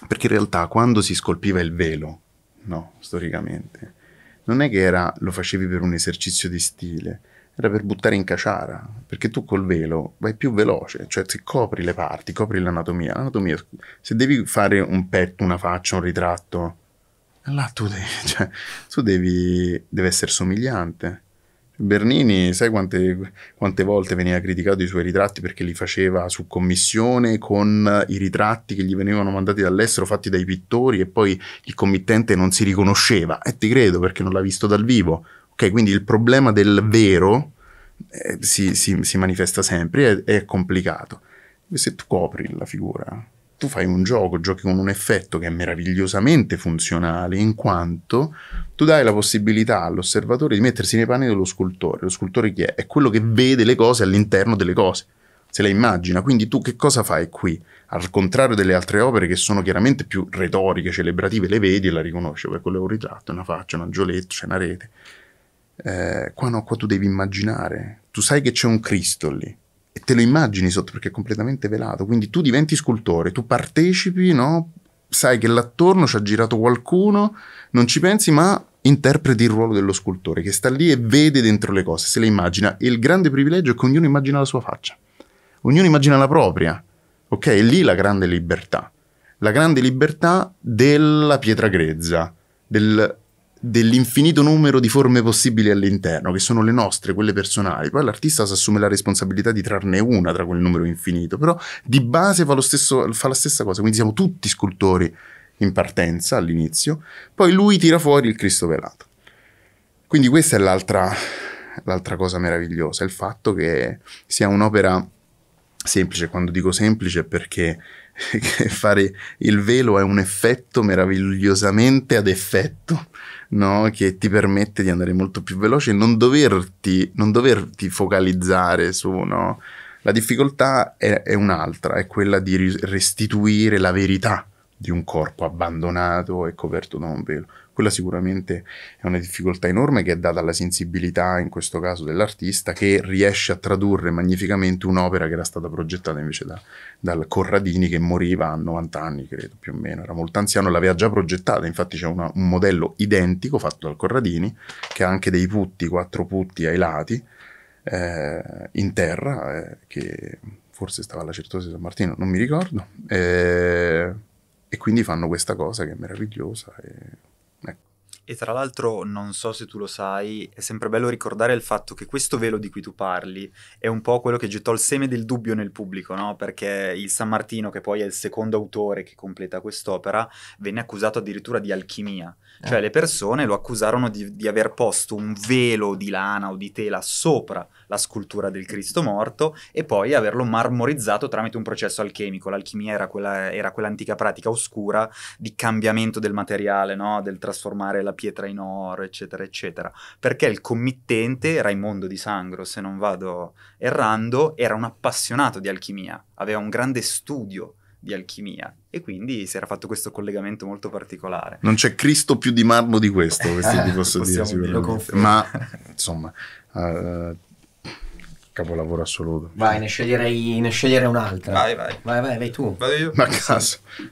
[SPEAKER 1] perché in realtà quando si scolpiva il velo, no? storicamente, non è che era, lo facevi per un esercizio di stile, era per buttare in caciara, perché tu col velo vai più veloce, cioè ti copri le parti, copri l'anatomia. l'anatomia se devi fare un petto, una faccia, un ritratto, là tu devi, *laughs* cioè, tu devi deve essere somigliante. Bernini, sai quante, quante, volte veniva criticato i suoi ritratti perché li faceva su commissione con i ritratti che gli venivano mandati dall'estero fatti dai pittori e poi il committente non si riconosceva. E ti credo perché non l'ha visto dal vivo. Ok, quindi il problema del vero eh, si, si, si, manifesta sempre, è, è complicato. se tu copri la figura, tu fai un gioco, giochi con un effetto che è meravigliosamente funzionale, in quanto tu dai la possibilità all'osservatore di mettersi nei panni dello scultore. Lo scultore chi è? È quello che vede le cose all'interno delle cose, se le immagina. Quindi tu che cosa fai qui? Al contrario delle altre opere che sono chiaramente più retoriche, celebrative, le vedi e la riconosci, perché quello è un ritratto, una faccia, un angioletto, c'è una rete eh, qua no, qua tu devi immaginare, tu sai che c'è un Cristo lì e te lo immagini sotto perché è completamente velato, quindi tu diventi scultore, tu partecipi, no? sai che l'attorno ci ha girato qualcuno, non ci pensi ma interpreti il ruolo dello scultore che sta lì e vede dentro le cose, se le immagina e il grande privilegio è che ognuno immagina la sua faccia, ognuno immagina la propria, ok? È lì la grande libertà, la grande libertà della pietra grezza, del dell'infinito numero di forme possibili all'interno, che sono le nostre, quelle personali. Poi l'artista si assume la responsabilità di trarne una tra quel numero infinito, però di base fa, stesso, fa la stessa cosa, quindi siamo tutti scultori in partenza all'inizio, poi lui tira fuori il Cristo velato. Quindi questa è l'altra, l'altra cosa meravigliosa, il fatto che sia un'opera semplice, quando dico semplice è perché *laughs* fare il velo è un effetto meravigliosamente ad effetto no? che ti permette di andare molto più veloce e non doverti, non doverti focalizzare su... No? La difficoltà è, è un'altra, è quella di restituire la verità di un corpo abbandonato e coperto da un velo. Quella sicuramente è una difficoltà enorme che è data alla sensibilità, in questo caso dell'artista, che riesce a tradurre magnificamente un'opera che era stata progettata invece da, dal Corradini che moriva a 90 anni, credo più o meno, era molto anziano, l'aveva già progettata, infatti c'è una, un modello identico fatto dal Corradini che ha anche dei putti, quattro putti ai lati, eh, in terra, eh, che forse stava alla Certosa di San Martino, non mi ricordo. Eh, e quindi fanno questa cosa che è meravigliosa. E,
[SPEAKER 2] ecco. e tra l'altro, non so se tu lo sai, è sempre bello ricordare il fatto che questo velo di cui tu parli è un po' quello che gettò il seme del dubbio nel pubblico, no? Perché il San Martino, che poi è il secondo autore che completa quest'opera, venne accusato addirittura di alchimia cioè eh. le persone lo accusarono di, di aver posto un velo di lana o di tela sopra la scultura del Cristo morto e poi averlo marmorizzato tramite un processo alchemico. L'alchimia era, quella, era quell'antica pratica oscura di cambiamento del materiale, no? del trasformare la pietra in oro, eccetera, eccetera. Perché il committente, Raimondo di Sangro, se non vado errando, era un appassionato di alchimia, aveva un grande studio di alchimia e quindi si era fatto questo collegamento molto particolare.
[SPEAKER 1] Non c'è Cristo più di marmo di questo, *laughs* questo ti posso dire sicuramente, ma insomma... Uh, capolavoro assoluto.
[SPEAKER 3] Vai, ne sceglierei, ne sceglierei un'altra. Vai, vai. Vai, vai, vai tu. Vado io. Ma
[SPEAKER 1] caso. Sì. Io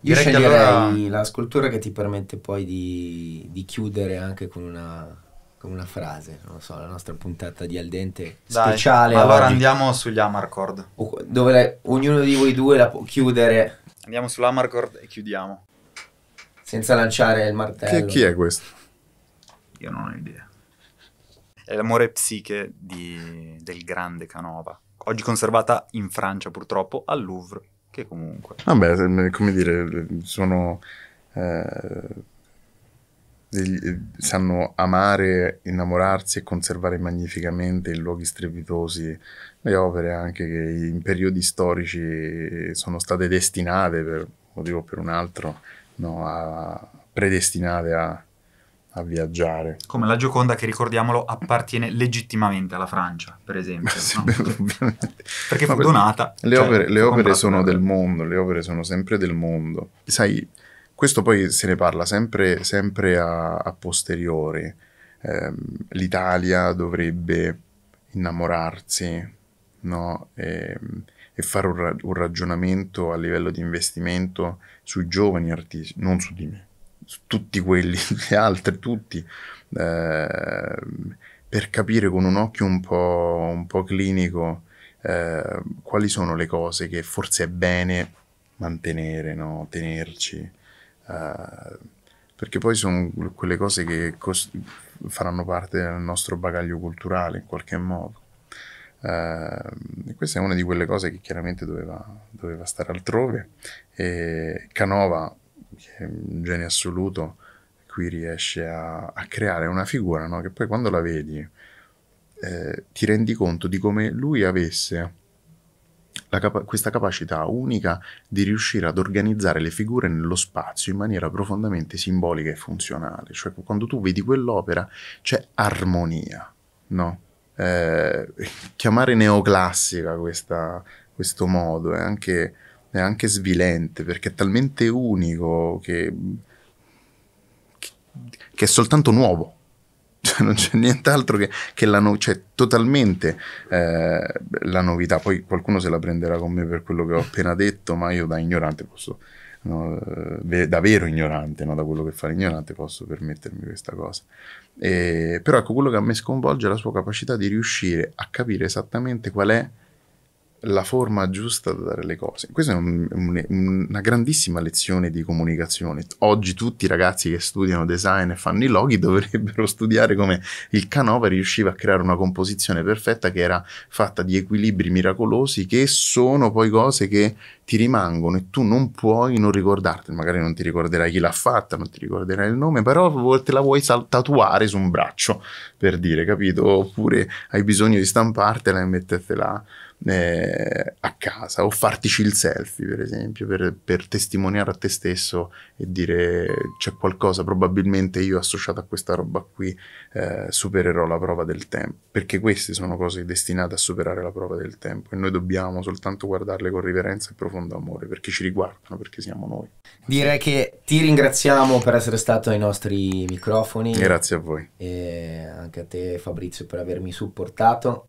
[SPEAKER 1] Direi sceglierei allora...
[SPEAKER 3] la scultura che ti permette poi di, di chiudere anche con una con una frase, non lo so, la nostra puntata di al dente
[SPEAKER 2] Dai, speciale. Allora oggi. andiamo sugli Amarcord. Dove ognuno di voi due la può chiudere. Andiamo sull'Amarcord e chiudiamo. Senza lanciare il martello. Chi, chi è questo? Io non ho idea. È l'amore psiche di, del grande Canova. Oggi conservata in Francia purtroppo al Louvre, che comunque...
[SPEAKER 1] Vabbè, come dire, sono... Eh degli, eh, sanno amare, innamorarsi e conservare magnificamente in luoghi strepitosi le opere anche che in periodi storici sono state destinate per un motivo o per un altro, no, a, predestinate a, a viaggiare.
[SPEAKER 2] Come la Gioconda che ricordiamolo appartiene legittimamente alla Francia, per esempio. *laughs* Sì, no? per, Perché fu donata. Le, cioè, opere, le opere
[SPEAKER 1] sono del mondo, le opere sono sempre del mondo. Sai, questo poi se ne parla sempre, sempre a, a, posteriori. Ehm, L'Italia dovrebbe innamorarsi no? e, ehm, e, fare un, un, ragionamento a livello di investimento sui giovani artisti, non su di me, su tutti quelli, gli *laughs* altri, tutti, eh, per capire con un occhio un po', un po clinico eh, quali sono le cose che forse è bene mantenere, no? tenerci eh, perché poi sono quelle cose che cost- faranno parte del nostro bagaglio culturale in qualche modo. Eh, questa è una di quelle cose che chiaramente doveva, doveva stare altrove e Canova, che è un genio assoluto, qui riesce a, a creare una figura no? che poi quando la vedi eh, ti rendi conto di come lui avesse capa- questa capacità unica di riuscire ad organizzare le figure nello spazio in maniera profondamente simbolica e funzionale. Cioè quando tu vedi quell'opera c'è armonia, no? Eh, chiamare neoclassica questa, questo modo è anche, è anche, svilente perché è talmente unico che, che, che è soltanto nuovo cioè, non c'è nient'altro che, che la novità, cioè, totalmente eh, la novità. Poi qualcuno se la prenderà con me per quello che ho appena detto, ma io da ignorante posso, no, eh, da ignorante, no, da quello che fa l'ignorante, posso permettermi questa cosa. E, però ecco, quello che a me sconvolge è la sua capacità di riuscire a capire esattamente qual è la forma giusta da dare le cose. Questa è un, un, una grandissima lezione di comunicazione. Oggi tutti i ragazzi che studiano design e fanno i loghi dovrebbero studiare come il Canova riusciva a creare una composizione perfetta che era fatta di equilibri miracolosi che sono poi cose che ti rimangono e tu non puoi non ricordartene. Magari non ti ricorderai chi l'ha fatta, non ti ricorderai il nome, però te la vuoi tatuare su un braccio, per dire, capito? Oppure hai bisogno di stampartela e mettertela eh, a casa o fartici il selfie per esempio per, per testimoniare a te stesso e dire c'è qualcosa probabilmente io associato a questa roba qui eh, supererò la prova del tempo perché queste sono cose destinate a superare la prova del tempo e noi dobbiamo soltanto guardarle con riverenza e profondo amore perché ci riguardano perché siamo noi
[SPEAKER 3] direi che
[SPEAKER 1] ti ringraziamo per essere stato ai nostri
[SPEAKER 3] microfoni grazie a voi e anche a te Fabrizio per avermi supportato